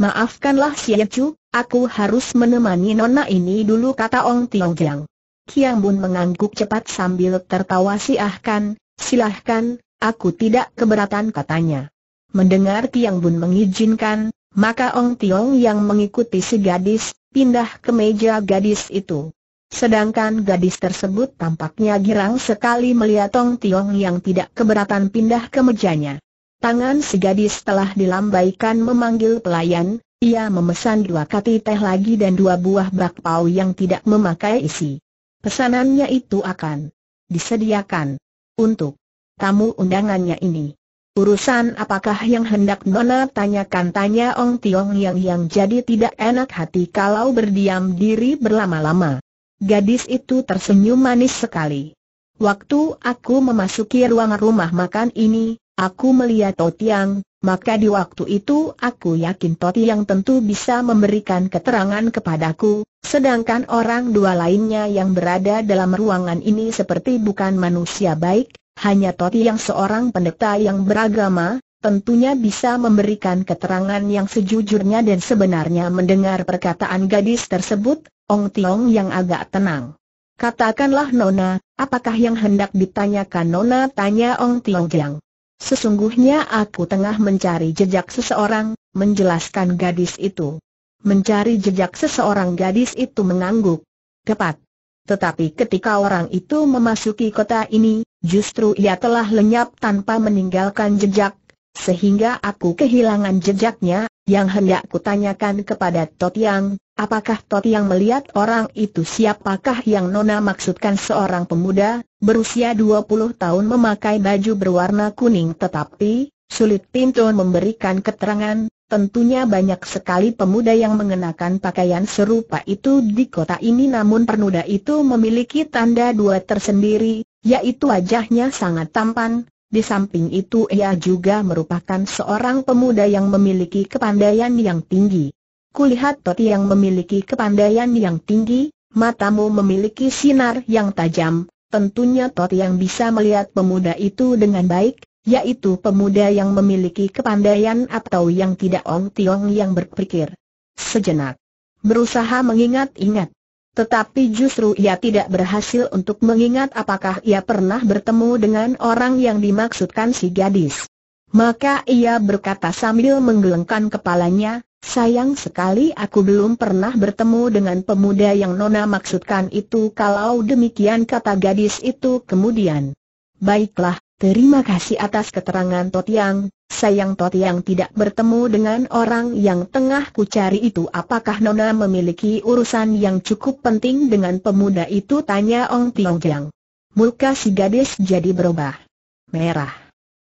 Speaker 1: Maafkanlah si Yecu. Aku harus menemani nona ini dulu kata Ong Tiong Jiang. Kiang Bun mengangguk cepat sambil tertawa siahkan, silahkan, aku tidak keberatan katanya. Mendengar Kiang Bun mengizinkan, maka Ong Tiong yang mengikuti si gadis, pindah ke meja gadis itu. Sedangkan gadis tersebut tampaknya girang sekali melihat Ong Tiong yang tidak keberatan pindah ke mejanya. Tangan si gadis telah dilambaikan memanggil pelayan, ia memesan dua kati teh lagi dan dua buah bakpao yang tidak memakai isi. Pesanannya itu akan disediakan untuk tamu undangannya ini. Urusan apakah yang hendak Nona tanyakan tanya Ong Tiong yang yang jadi tidak enak hati kalau berdiam diri berlama-lama. Gadis itu tersenyum manis sekali. Waktu aku memasuki ruang rumah makan ini, aku melihat Totiang, maka di waktu itu aku yakin Toti yang tentu bisa memberikan keterangan kepadaku, sedangkan orang dua lainnya yang berada dalam ruangan ini seperti bukan manusia baik, hanya Toti yang seorang pendeta yang beragama, tentunya bisa memberikan keterangan yang sejujurnya dan sebenarnya mendengar perkataan gadis tersebut, Ong Tiong yang agak tenang. Katakanlah Nona, apakah yang hendak ditanyakan Nona? Tanya Ong Tiong Jiang. Sesungguhnya aku tengah mencari jejak seseorang, menjelaskan gadis itu. Mencari jejak seseorang gadis itu mengangguk. Tepat. Tetapi ketika orang itu memasuki kota ini, justru ia telah lenyap tanpa meninggalkan jejak, sehingga aku kehilangan jejaknya, yang hendak kutanyakan kepada Totiang, Apakah Tot yang melihat orang itu siapakah yang Nona maksudkan seorang pemuda, berusia 20 tahun memakai baju berwarna kuning tetapi, sulit pintu memberikan keterangan, tentunya banyak sekali pemuda yang mengenakan pakaian serupa itu di kota ini namun pernuda itu memiliki tanda dua tersendiri, yaitu wajahnya sangat tampan, di samping itu ia juga merupakan seorang pemuda yang memiliki kepandaian yang tinggi. Kulihat Toti yang memiliki kepandaian yang tinggi, matamu memiliki sinar yang tajam, tentunya Toti yang bisa melihat pemuda itu dengan baik, yaitu pemuda yang memiliki kepandaian atau yang tidak Ong Tiong yang berpikir. Sejenak. Berusaha mengingat-ingat. Tetapi justru ia tidak berhasil untuk mengingat apakah ia pernah bertemu dengan orang yang dimaksudkan si gadis. Maka ia berkata sambil menggelengkan kepalanya, Sayang sekali aku belum pernah bertemu dengan pemuda yang Nona maksudkan itu kalau demikian kata gadis itu kemudian. Baiklah, terima kasih atas keterangan Totiang, sayang Totiang tidak bertemu dengan orang yang tengah ku cari itu apakah Nona memiliki urusan yang cukup penting dengan pemuda itu tanya Ong Tiong Jang. Muka si gadis jadi berubah. Merah.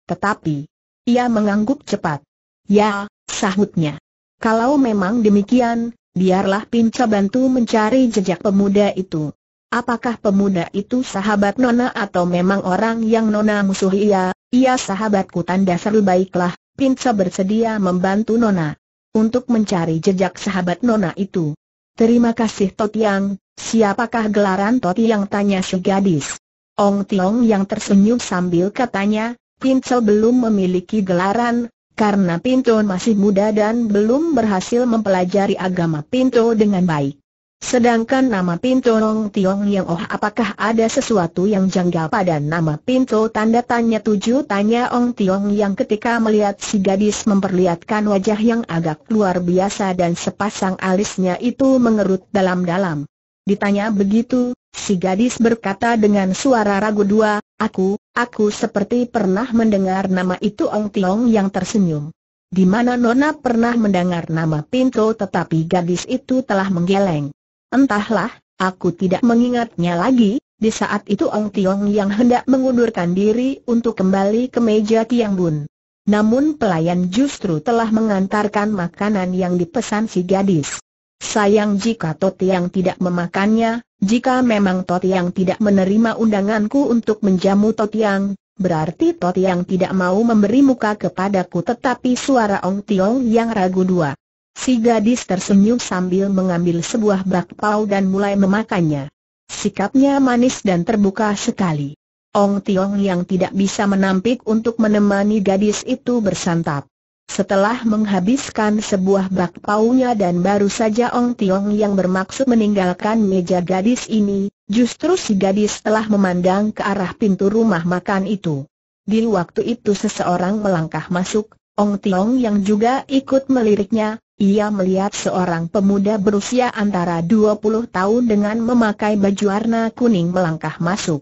Speaker 1: Tetapi, ia mengangguk cepat. Ya, sahutnya. Kalau memang demikian, biarlah Pinca bantu mencari jejak pemuda itu. Apakah pemuda itu sahabat Nona atau memang orang yang Nona musuhi ia? Ia sahabatku tanda seru baiklah, Pinca bersedia membantu Nona untuk mencari jejak sahabat Nona itu. Terima kasih Totiang, siapakah gelaran Totiang tanya si gadis. Ong Tiong yang tersenyum sambil katanya, Pinca belum memiliki gelaran, karena Pinto masih muda dan belum berhasil mempelajari agama Pinto dengan baik. Sedangkan nama Pinto Long Tiong Yang Oh apakah ada sesuatu yang janggal pada nama Pinto tanda tanya tujuh tanya Ong Tiong Yang ketika melihat si gadis memperlihatkan wajah yang agak luar biasa dan sepasang alisnya itu mengerut dalam-dalam. Ditanya begitu, si gadis berkata dengan suara ragu dua, aku, aku seperti pernah mendengar nama itu Ong Tiong yang tersenyum. Di mana Nona pernah mendengar nama Pinto tetapi gadis itu telah menggeleng. Entahlah, aku tidak mengingatnya lagi, di saat itu Ong Tiong yang hendak mengundurkan diri untuk kembali ke meja Tiang Bun. Namun pelayan justru telah mengantarkan makanan yang dipesan si gadis. Sayang jika Totiang tidak memakannya, jika memang Totiang tidak menerima undanganku untuk menjamu Totiang, berarti Totiang tidak mau memberi muka kepadaku tetapi suara Ong Tiong yang ragu dua. Si gadis tersenyum sambil mengambil sebuah bakpao dan mulai memakannya. Sikapnya manis dan terbuka sekali. Ong Tiong yang tidak bisa menampik untuk menemani gadis itu bersantap. Setelah menghabiskan sebuah bak paunya dan baru saja Ong Tiong yang bermaksud meninggalkan meja gadis ini, justru si gadis telah memandang ke arah pintu rumah makan itu. Di waktu itu seseorang melangkah masuk, Ong Tiong yang juga ikut meliriknya, ia melihat seorang pemuda berusia antara 20 tahun dengan memakai baju warna kuning melangkah masuk.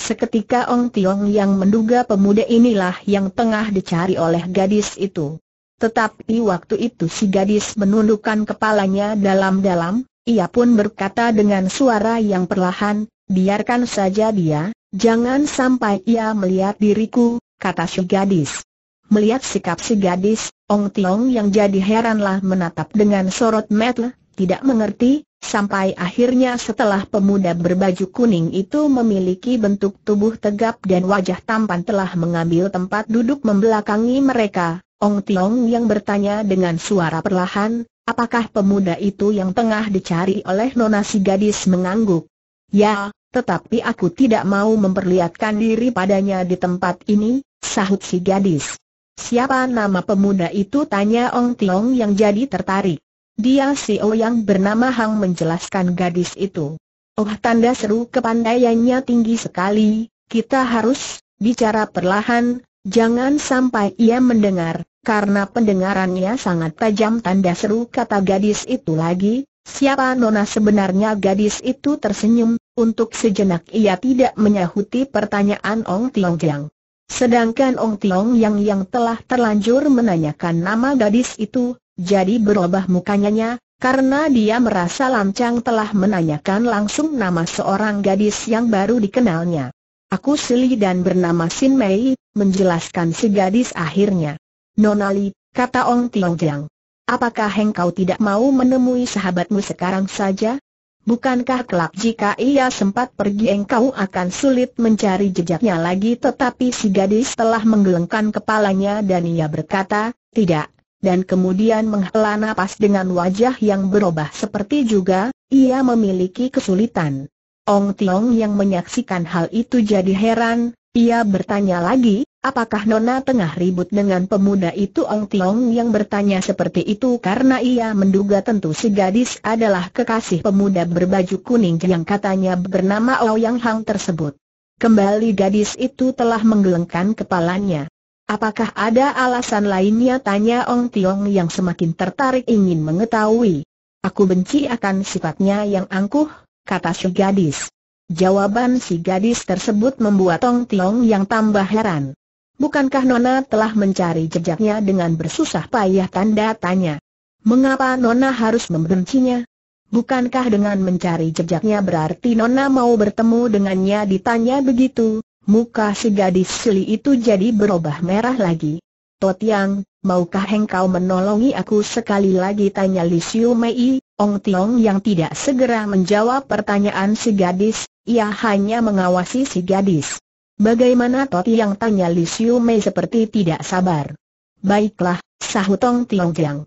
Speaker 1: Seketika Ong Tiong yang menduga pemuda inilah yang tengah dicari oleh gadis itu. Tetapi waktu itu si gadis menundukkan kepalanya dalam-dalam, ia pun berkata dengan suara yang perlahan, biarkan saja dia, jangan sampai ia melihat diriku, kata si gadis. Melihat sikap si gadis, Ong Tiong yang jadi heranlah menatap dengan sorot metel, tidak mengerti, Sampai akhirnya setelah pemuda berbaju kuning itu memiliki bentuk tubuh tegap dan wajah tampan telah mengambil tempat duduk membelakangi mereka, Ong Tiong yang bertanya dengan suara perlahan, apakah pemuda itu yang tengah dicari oleh nona si gadis mengangguk? Ya, tetapi aku tidak mau memperlihatkan diri padanya di tempat ini, sahut si gadis. Siapa nama pemuda itu tanya Ong Tiong yang jadi tertarik. Dia CEO oh yang bernama Hang menjelaskan gadis itu. Oh tanda seru kepandaiannya tinggi sekali, kita harus bicara perlahan, jangan sampai ia mendengar, karena pendengarannya sangat tajam tanda seru kata gadis itu lagi. Siapa Nona sebenarnya gadis itu tersenyum, untuk sejenak ia tidak menyahuti pertanyaan Ong Tiong Jiang. Sedangkan Ong Tiong Yang yang telah terlanjur menanyakan nama gadis itu, jadi berubah mukanya, karena dia merasa lancang telah menanyakan langsung nama seorang gadis yang baru dikenalnya. Aku Sili dan bernama Sin Mei, menjelaskan si gadis akhirnya. Nonali, kata Ong Tiong Jiang. Apakah engkau tidak mau menemui sahabatmu sekarang saja? Bukankah kelak jika ia sempat pergi engkau akan sulit mencari jejaknya lagi tetapi si gadis telah menggelengkan kepalanya dan ia berkata, tidak, dan kemudian menghela napas dengan wajah yang berubah seperti juga, ia memiliki kesulitan. Ong Tiong yang menyaksikan hal itu jadi heran, ia bertanya lagi, apakah Nona tengah ribut dengan pemuda itu Ong Tiong yang bertanya seperti itu karena ia menduga tentu si gadis adalah kekasih pemuda berbaju kuning yang katanya bernama Ouyang Hang tersebut. Kembali gadis itu telah menggelengkan kepalanya. Apakah ada alasan lainnya tanya Ong Tiong yang semakin tertarik ingin mengetahui. Aku benci akan sifatnya yang angkuh, kata si gadis. Jawaban si gadis tersebut membuat Ong Tiong yang tambah heran. Bukankah Nona telah mencari jejaknya dengan bersusah payah tanda tanya? Mengapa Nona harus membencinya? Bukankah dengan mencari jejaknya berarti Nona mau bertemu dengannya ditanya begitu? Muka si gadis Sili itu jadi berubah merah lagi. Totiang, maukah engkau menolongi aku sekali lagi tanya Li Siu Mei, Ong Tiong yang tidak segera menjawab pertanyaan si gadis, ia hanya mengawasi si gadis. Bagaimana Tot Yang tanya Li Siu Mei seperti tidak sabar. Baiklah, sahut Ong Tiong Yang.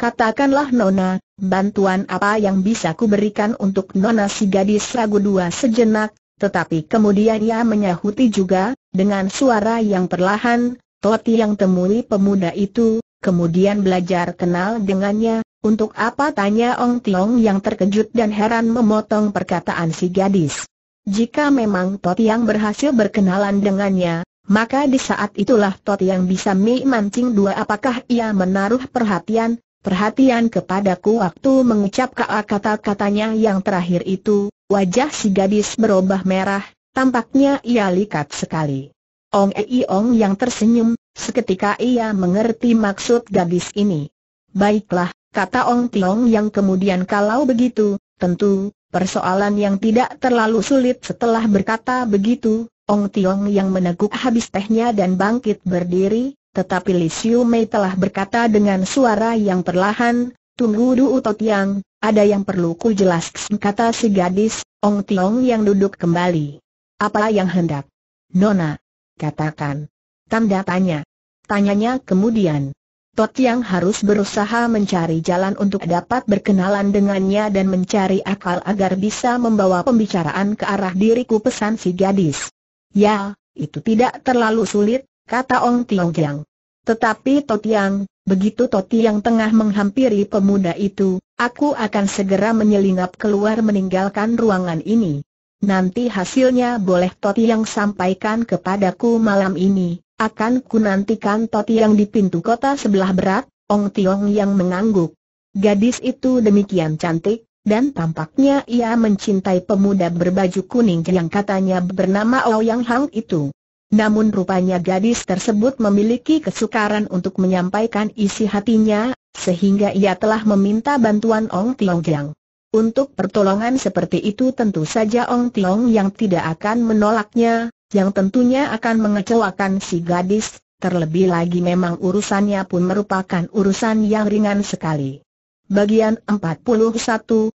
Speaker 1: Katakanlah Nona, bantuan apa yang bisa ku berikan untuk Nona si gadis ragu dua sejenak, tetapi kemudian ia menyahuti juga, dengan suara yang perlahan, Toti yang temui pemuda itu, kemudian belajar kenal dengannya, untuk apa tanya Ong Tiong yang terkejut dan heran memotong perkataan si gadis. Jika memang Toti yang berhasil berkenalan dengannya, maka di saat itulah Toti yang bisa memancing dua apakah ia menaruh perhatian, perhatian kepadaku waktu mengucap kata-katanya yang terakhir itu, wajah si gadis berubah merah, tampaknya ia likat sekali. Ong Ei Ong yang tersenyum, seketika ia mengerti maksud gadis ini. Baiklah, kata Ong Tiong yang kemudian kalau begitu, tentu, persoalan yang tidak terlalu sulit setelah berkata begitu, Ong Tiong yang meneguk habis tehnya dan bangkit berdiri, tetapi Li Xiu Mei telah berkata dengan suara yang perlahan, Tunggu Du Totiang, ada yang perlu ku jelaskan kata si gadis, Ong Tiong yang duduk kembali. Apa yang hendak? Nona, katakan. Tanda tanya. Tanyanya kemudian. Totiang harus berusaha mencari jalan untuk dapat berkenalan dengannya dan mencari akal agar bisa membawa pembicaraan ke arah diriku pesan si gadis. Ya, itu tidak terlalu sulit, kata Ong Tiong Giang. Tetapi Totiang, begitu Totiang tengah menghampiri pemuda itu, aku akan segera menyelinap keluar meninggalkan ruangan ini. Nanti hasilnya boleh Totiang sampaikan kepadaku malam ini, akan ku nantikan Totiang di pintu kota sebelah berat, Ong Tiong yang mengangguk. Gadis itu demikian cantik, dan tampaknya ia mencintai pemuda berbaju kuning yang katanya bernama Ouyang Hang itu. Namun rupanya gadis tersebut memiliki kesukaran untuk menyampaikan isi hatinya, sehingga ia telah meminta bantuan Ong Tiong Jiang. Untuk pertolongan seperti itu tentu saja Ong Tiong yang tidak akan menolaknya, yang tentunya akan mengecewakan si gadis, terlebih lagi memang urusannya pun merupakan urusan yang ringan sekali. Bagian 41,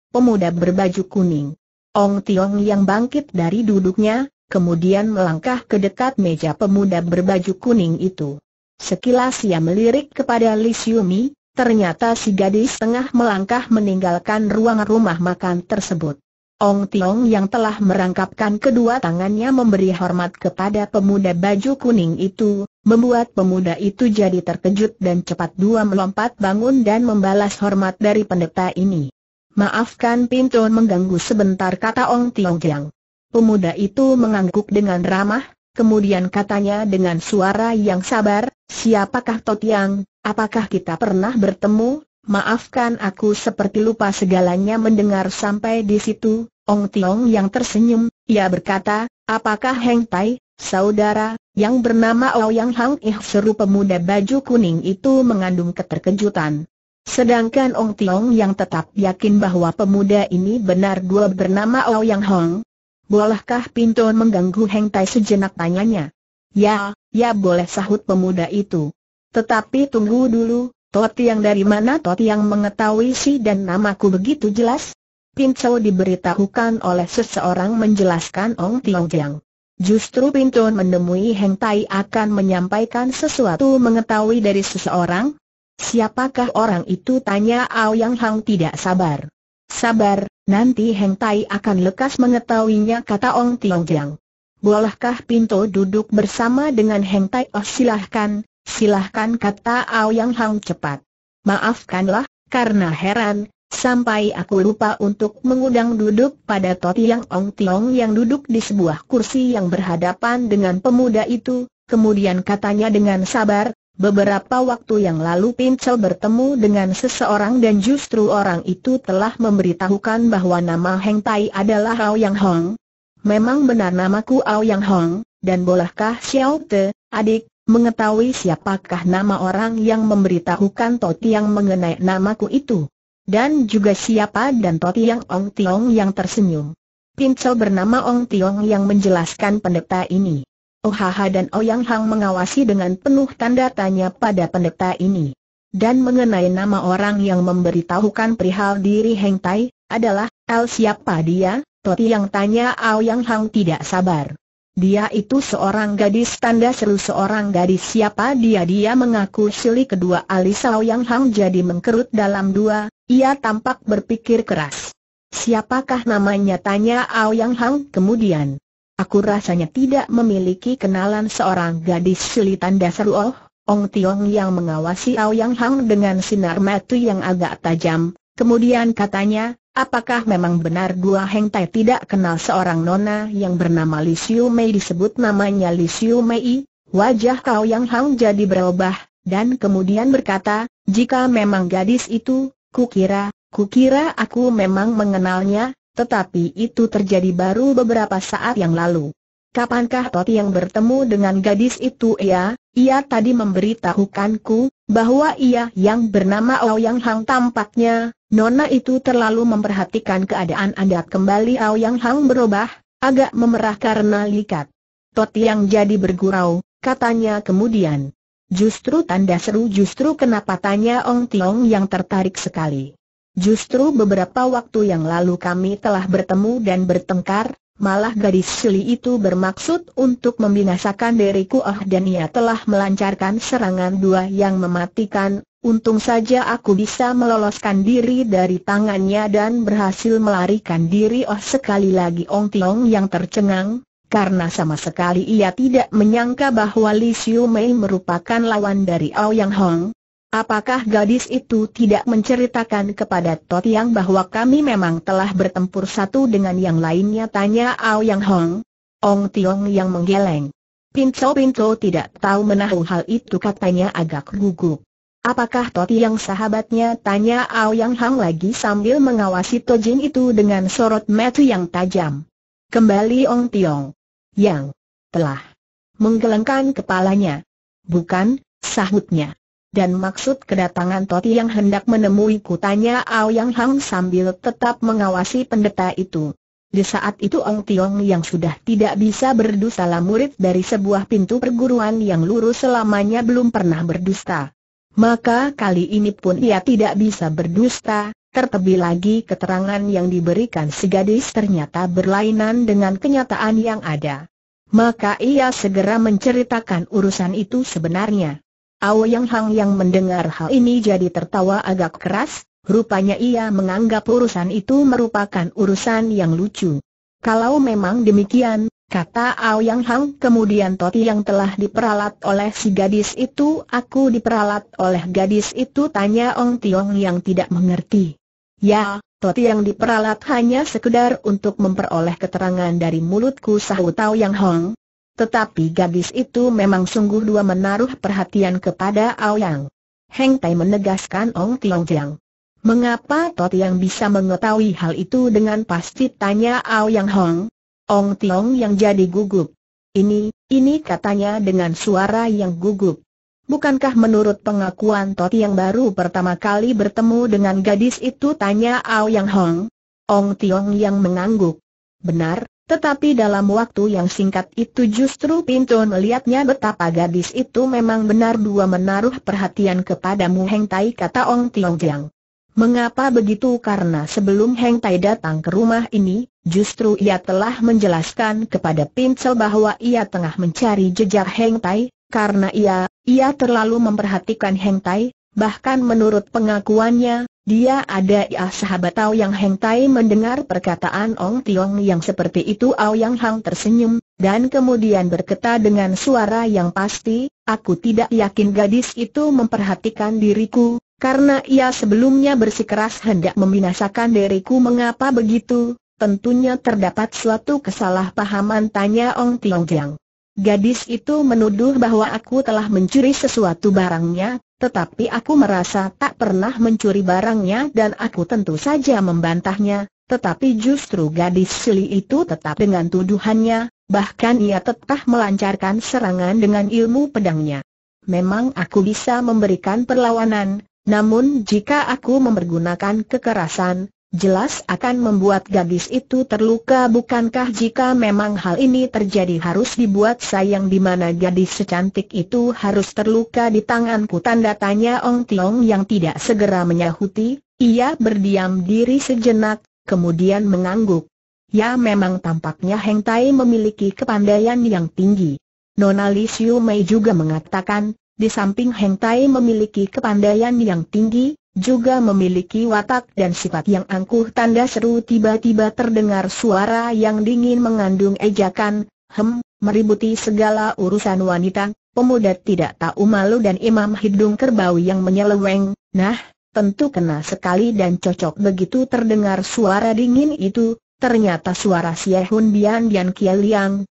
Speaker 1: Pemuda Berbaju Kuning Ong Tiong yang bangkit dari duduknya, kemudian melangkah ke dekat meja pemuda berbaju kuning itu. Sekilas ia melirik kepada Li Xiumi, ternyata si gadis tengah melangkah meninggalkan ruang rumah makan tersebut. Ong Tiong yang telah merangkapkan kedua tangannya memberi hormat kepada pemuda baju kuning itu, membuat pemuda itu jadi terkejut dan cepat dua melompat bangun dan membalas hormat dari pendeta ini. Maafkan pintu mengganggu sebentar kata Ong Tiong Jiang. Pemuda itu mengangguk dengan ramah, kemudian katanya dengan suara yang sabar, siapakah Totiang, apakah kita pernah bertemu? Maafkan aku seperti lupa segalanya mendengar sampai di situ, Ong Tiong yang tersenyum, ia berkata, apakah Heng Tai, saudara, yang bernama Ouyang Hang Ih seru pemuda baju kuning itu mengandung keterkejutan. Sedangkan Ong Tiong yang tetap yakin bahwa pemuda ini benar dua bernama Ouyang Hong, Bolehkah Pinto mengganggu Heng Tai sejenak tanyanya? Ya, ya boleh sahut pemuda itu. Tetapi tunggu dulu, Tot yang dari mana Tot yang mengetahui si dan namaku begitu jelas? Pinto diberitahukan oleh seseorang menjelaskan Ong Tiong Jiang. Justru Pinto menemui Heng Tai akan menyampaikan sesuatu mengetahui dari seseorang? Siapakah orang itu tanya Ao Yang Hang tidak sabar. Sabar, Nanti Heng Tai akan lekas mengetahuinya kata Ong Tiong Jiang. Bolehkah Pinto duduk bersama dengan Heng Tai? Oh silahkan, silahkan kata yang Hang cepat. Maafkanlah, karena heran, Sampai aku lupa untuk mengundang duduk pada Toti Yang Ong Tiong yang duduk di sebuah kursi yang berhadapan dengan pemuda itu, kemudian katanya dengan sabar, Beberapa waktu yang lalu Pincel bertemu dengan seseorang dan justru orang itu telah memberitahukan bahwa nama Heng Tai adalah Ao Yang Hong. Memang benar namaku Ao Yang Hong, dan bolehkah Xiao Te, adik, mengetahui siapakah nama orang yang memberitahukan Toti yang mengenai namaku itu? Dan juga siapa dan Toti yang Ong Tiong yang tersenyum. Pincel bernama Ong Tiong yang menjelaskan pendeta ini. Ohaha oh dan Oyang oh Hang mengawasi dengan penuh tanda tanya pada pendeta ini. Dan mengenai nama orang yang memberitahukan perihal diri Heng Tai, adalah, El siapa dia, Toti yang tanya Ouyang Hang tidak sabar. Dia itu seorang gadis tanda seru seorang gadis siapa dia dia mengaku sili kedua alis Ouyang Hang jadi mengkerut dalam dua, ia tampak berpikir keras. Siapakah namanya tanya Ouyang Hang kemudian. Aku rasanya tidak memiliki kenalan seorang gadis sulitan dasar Oh, Ong Tiong yang mengawasi Yang Hang dengan sinar mata yang agak tajam, kemudian katanya, apakah memang benar Gua Heng Tai tidak kenal seorang nona yang bernama Li Xiu Mei disebut namanya Li Xiu Mei? Wajah Kau Yang Hang jadi berubah, dan kemudian berkata, jika memang gadis itu, kukira, kukira aku memang mengenalnya, tetapi itu terjadi baru beberapa saat yang lalu. Kapankah Tot yang bertemu dengan gadis itu ya? Ia tadi memberitahukanku, bahwa ia yang bernama Aoyang Hang tampaknya, Nona itu terlalu memperhatikan keadaan Anda kembali Aoyang Hang berubah, agak memerah karena likat. Tot yang jadi bergurau, katanya kemudian. Justru tanda seru justru kenapa tanya Ong Tiong yang tertarik sekali. Justru beberapa waktu yang lalu kami telah bertemu dan bertengkar, malah gadis Sili itu bermaksud untuk membinasakan diriku oh dan ia telah melancarkan serangan dua yang mematikan, untung saja aku bisa meloloskan diri dari tangannya dan berhasil melarikan diri oh sekali lagi Ong Tiong yang tercengang, karena sama sekali ia tidak menyangka bahwa Li Xiu Mei merupakan lawan dari Ao Yang Hong, Apakah gadis itu tidak menceritakan kepada Tot Yang bahwa kami memang telah bertempur satu dengan yang lainnya? Tanya Ao Yang Hong. Ong Tiong yang menggeleng. Pinco-pinco tidak tahu menahu hal itu katanya agak gugup. Apakah Tot Yang sahabatnya? Tanya Ao Yang Hong lagi sambil mengawasi Tojin itu dengan sorot mata yang tajam. Kembali Ong Tiong. Yang telah menggelengkan kepalanya. Bukan, sahutnya dan maksud kedatangan Toti yang hendak menemui kutanya Ao Yang Hang sambil tetap mengawasi pendeta itu. Di saat itu Ong Tiong yang sudah tidak bisa lah murid dari sebuah pintu perguruan yang lurus selamanya belum pernah berdusta. Maka kali ini pun ia tidak bisa berdusta, tertebih lagi keterangan yang diberikan si gadis ternyata berlainan dengan kenyataan yang ada. Maka ia segera menceritakan urusan itu sebenarnya. Ao Yang Hang yang mendengar hal ini jadi tertawa agak keras, rupanya ia menganggap urusan itu merupakan urusan yang lucu. Kalau memang demikian, kata Ao Yang Hang kemudian Toti yang telah diperalat oleh si gadis itu aku diperalat oleh gadis itu tanya Ong Tiong yang tidak mengerti. Ya, Toti yang diperalat hanya sekedar untuk memperoleh keterangan dari mulutku sahut Ao Yang Hang. Tetapi gadis itu memang sungguh dua menaruh perhatian kepada Aoyang. Heng Tai menegaskan Ong Tiong Jiang. Mengapa Tot yang bisa mengetahui hal itu dengan pasti tanya Aoyang Hong? Ong Tiong yang jadi gugup. Ini, ini katanya dengan suara yang gugup. Bukankah menurut pengakuan Tot yang baru pertama kali bertemu dengan gadis itu tanya Ao Yang Hong? Ong Tiong yang mengangguk. Benar, tetapi dalam waktu yang singkat itu justru Pinto melihatnya betapa gadis itu memang benar dua menaruh perhatian kepadamu Mu Heng Tai kata Ong Tiong Jiang. Mengapa begitu? Karena sebelum Heng Tai datang ke rumah ini, justru ia telah menjelaskan kepada Pincel bahwa ia tengah mencari jejak Heng Tai, karena ia, ia terlalu memperhatikan Heng Tai, bahkan menurut pengakuannya, dia ada ia ya, sahabat Ao Yang Heng Tai mendengar perkataan Ong Tiong yang seperti itu Ao Yang Hang tersenyum, dan kemudian berkata dengan suara yang pasti, aku tidak yakin gadis itu memperhatikan diriku, karena ia sebelumnya bersikeras hendak membinasakan diriku mengapa begitu, tentunya terdapat suatu kesalahpahaman tanya Ong Tiong Jiang. Gadis itu menuduh bahwa aku telah mencuri sesuatu barangnya, tetapi aku merasa tak pernah mencuri barangnya dan aku tentu saja membantahnya, tetapi justru gadis Sili itu tetap dengan tuduhannya, bahkan ia tetap melancarkan serangan dengan ilmu pedangnya. Memang aku bisa memberikan perlawanan, namun jika aku mempergunakan kekerasan, jelas akan membuat gadis itu terluka bukankah jika memang hal ini terjadi harus dibuat sayang di mana gadis secantik itu harus terluka di tanganku tanda tanya Ong Tiong yang tidak segera menyahuti, ia berdiam diri sejenak, kemudian mengangguk. Ya memang tampaknya Heng Tai memiliki kepandaian yang tinggi. Nona Li Mei juga mengatakan, di samping Heng Tai memiliki kepandaian yang tinggi, juga memiliki watak dan sifat yang angkuh tanda seru tiba-tiba terdengar suara yang dingin mengandung ejakan, hem, meributi segala urusan wanita, pemuda tidak tahu malu dan imam hidung kerbau yang menyeleweng, nah, tentu kena sekali dan cocok begitu terdengar suara dingin itu, ternyata suara siahun Bian Bian Kia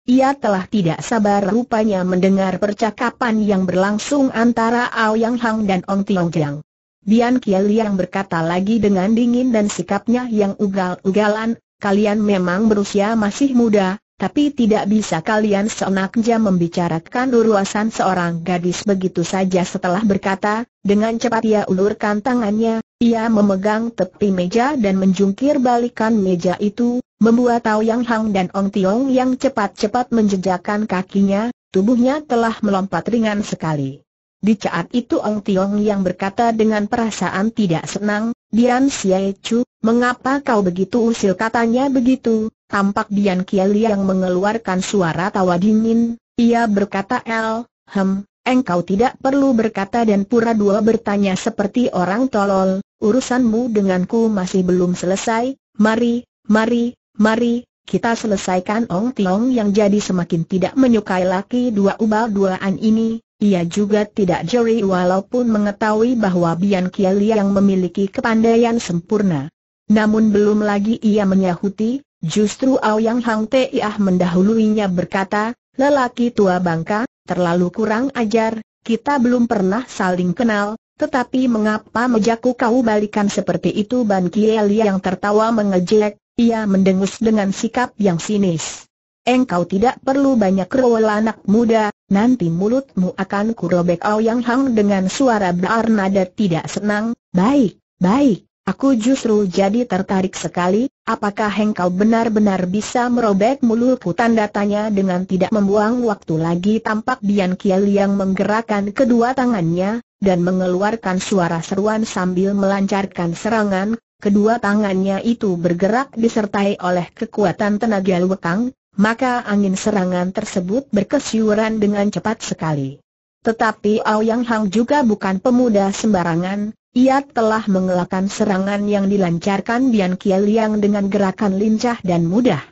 Speaker 1: ia telah tidak sabar rupanya mendengar percakapan yang berlangsung antara Ao Yang Hang dan Ong Tiong Jiang. Bian Kiel yang berkata lagi dengan dingin dan sikapnya yang ugal-ugalan, kalian memang berusia masih muda, tapi tidak bisa kalian seenaknya membicarakan urusan seorang gadis begitu saja setelah berkata, dengan cepat ia ulurkan tangannya, ia memegang tepi meja dan menjungkir balikan meja itu, membuat Tao Yang Hang dan Ong Tiong yang cepat-cepat menjejakkan kakinya, tubuhnya telah melompat ringan sekali. Di saat itu Ong Tiong yang berkata dengan perasaan tidak senang, Dian Xie Chu, mengapa kau begitu usil katanya begitu, tampak Dian Kiali yang mengeluarkan suara tawa dingin, ia berkata El, hem, engkau tidak perlu berkata dan pura-dua bertanya seperti orang tolol, urusanmu denganku masih belum selesai, mari, mari, mari, kita selesaikan Ong Tiong yang jadi semakin tidak menyukai laki dua ubal duaan ini, ia juga tidak jeri walaupun mengetahui bahwa Bian Kiali yang memiliki kepandaian sempurna. Namun belum lagi ia menyahuti, justru Aoyang Hang Teiah mendahuluinya berkata, lelaki tua bangka, terlalu kurang ajar, kita belum pernah saling kenal, tetapi mengapa mejaku kau balikan seperti itu Ban Kiali yang tertawa mengejek, ia mendengus dengan sikap yang sinis. Engkau tidak perlu banyak rowel anak muda, nanti mulutmu akan kurobek Yang Hang dengan suara nada tidak senang, baik, baik, aku justru jadi tertarik sekali, apakah engkau benar-benar bisa merobek mulutku tanda tanya dengan tidak membuang waktu lagi tampak Bian Kiel yang menggerakkan kedua tangannya, dan mengeluarkan suara seruan sambil melancarkan serangan, kedua tangannya itu bergerak disertai oleh kekuatan tenaga lekang, maka angin serangan tersebut berkesyuran dengan cepat sekali. Tetapi Aoyang Hang juga bukan pemuda sembarangan, ia telah mengelakkan serangan yang dilancarkan Bian Kiel Liang dengan gerakan lincah dan mudah.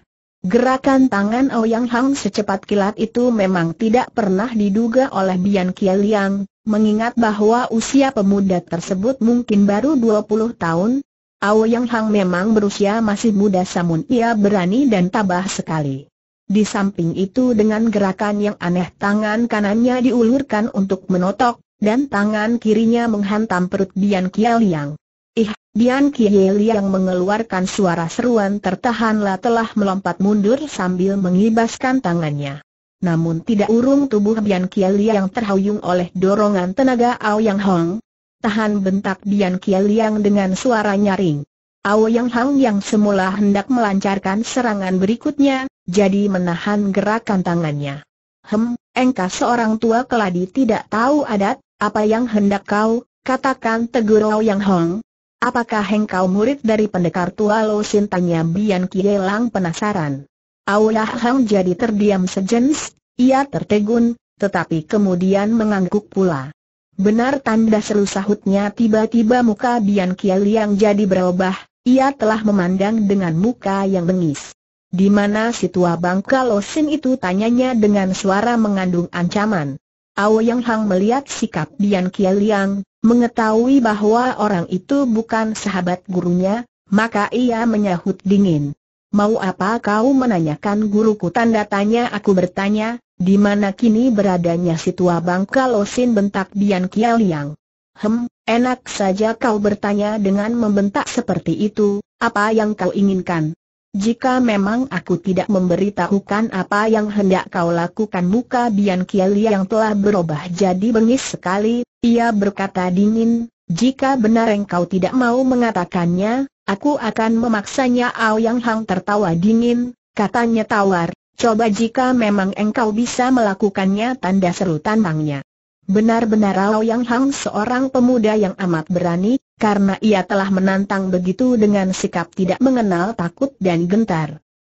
Speaker 1: Gerakan tangan Aoyang Hang secepat kilat itu memang tidak pernah diduga oleh Bian Kiel Liang, mengingat bahwa usia pemuda tersebut mungkin baru 20 tahun, Aoyang Hang memang berusia masih muda samun ia berani dan tabah sekali. Di samping itu dengan gerakan yang aneh tangan kanannya diulurkan untuk menotok, dan tangan kirinya menghantam perut Dian Kialiang. Ih, Dian Kialiang mengeluarkan suara seruan tertahanlah telah melompat mundur sambil mengibaskan tangannya. Namun tidak urung tubuh Dian Kialiang terhuyung oleh dorongan tenaga Ao Yang Hong. Tahan bentak Dian Kialiang dengan suara nyaring. Ao Yang Hang yang semula hendak melancarkan serangan berikutnya, jadi menahan gerakan tangannya. Hem, engkau seorang tua keladi tidak tahu adat, apa yang hendak kau, katakan tegur Ao Yang Hang. Apakah engkau murid dari pendekar tua Lo Sin? Tanya Bian Kielang penasaran. Ao Yang Hang jadi terdiam sejenis, ia tertegun, tetapi kemudian mengangguk pula. Benar tanda seru sahutnya tiba-tiba muka Bian Kie yang jadi berubah, ia telah memandang dengan muka yang bengis. Di mana si tua bangka Losin itu tanyanya dengan suara mengandung ancaman. Yang Hang melihat sikap Dian Kieliang, mengetahui bahwa orang itu bukan sahabat gurunya, maka ia menyahut dingin. Mau apa kau menanyakan guruku? Tanda tanya aku bertanya, di mana kini beradanya si tua bangka Losin bentak Dian Kieliang. Hem, enak saja kau bertanya dengan membentak seperti itu, apa yang kau inginkan? Jika memang aku tidak memberitahukan apa yang hendak kau lakukan muka Bian Kiali yang telah berubah jadi bengis sekali, ia berkata dingin, jika benar engkau tidak mau mengatakannya, aku akan memaksanya Yang Hang tertawa dingin, katanya tawar, coba jika memang engkau bisa melakukannya tanda seru tantangnya. Benar-benar Rao Yang Hang seorang pemuda yang amat berani, karena ia telah menantang begitu dengan sikap tidak mengenal takut dan gentar.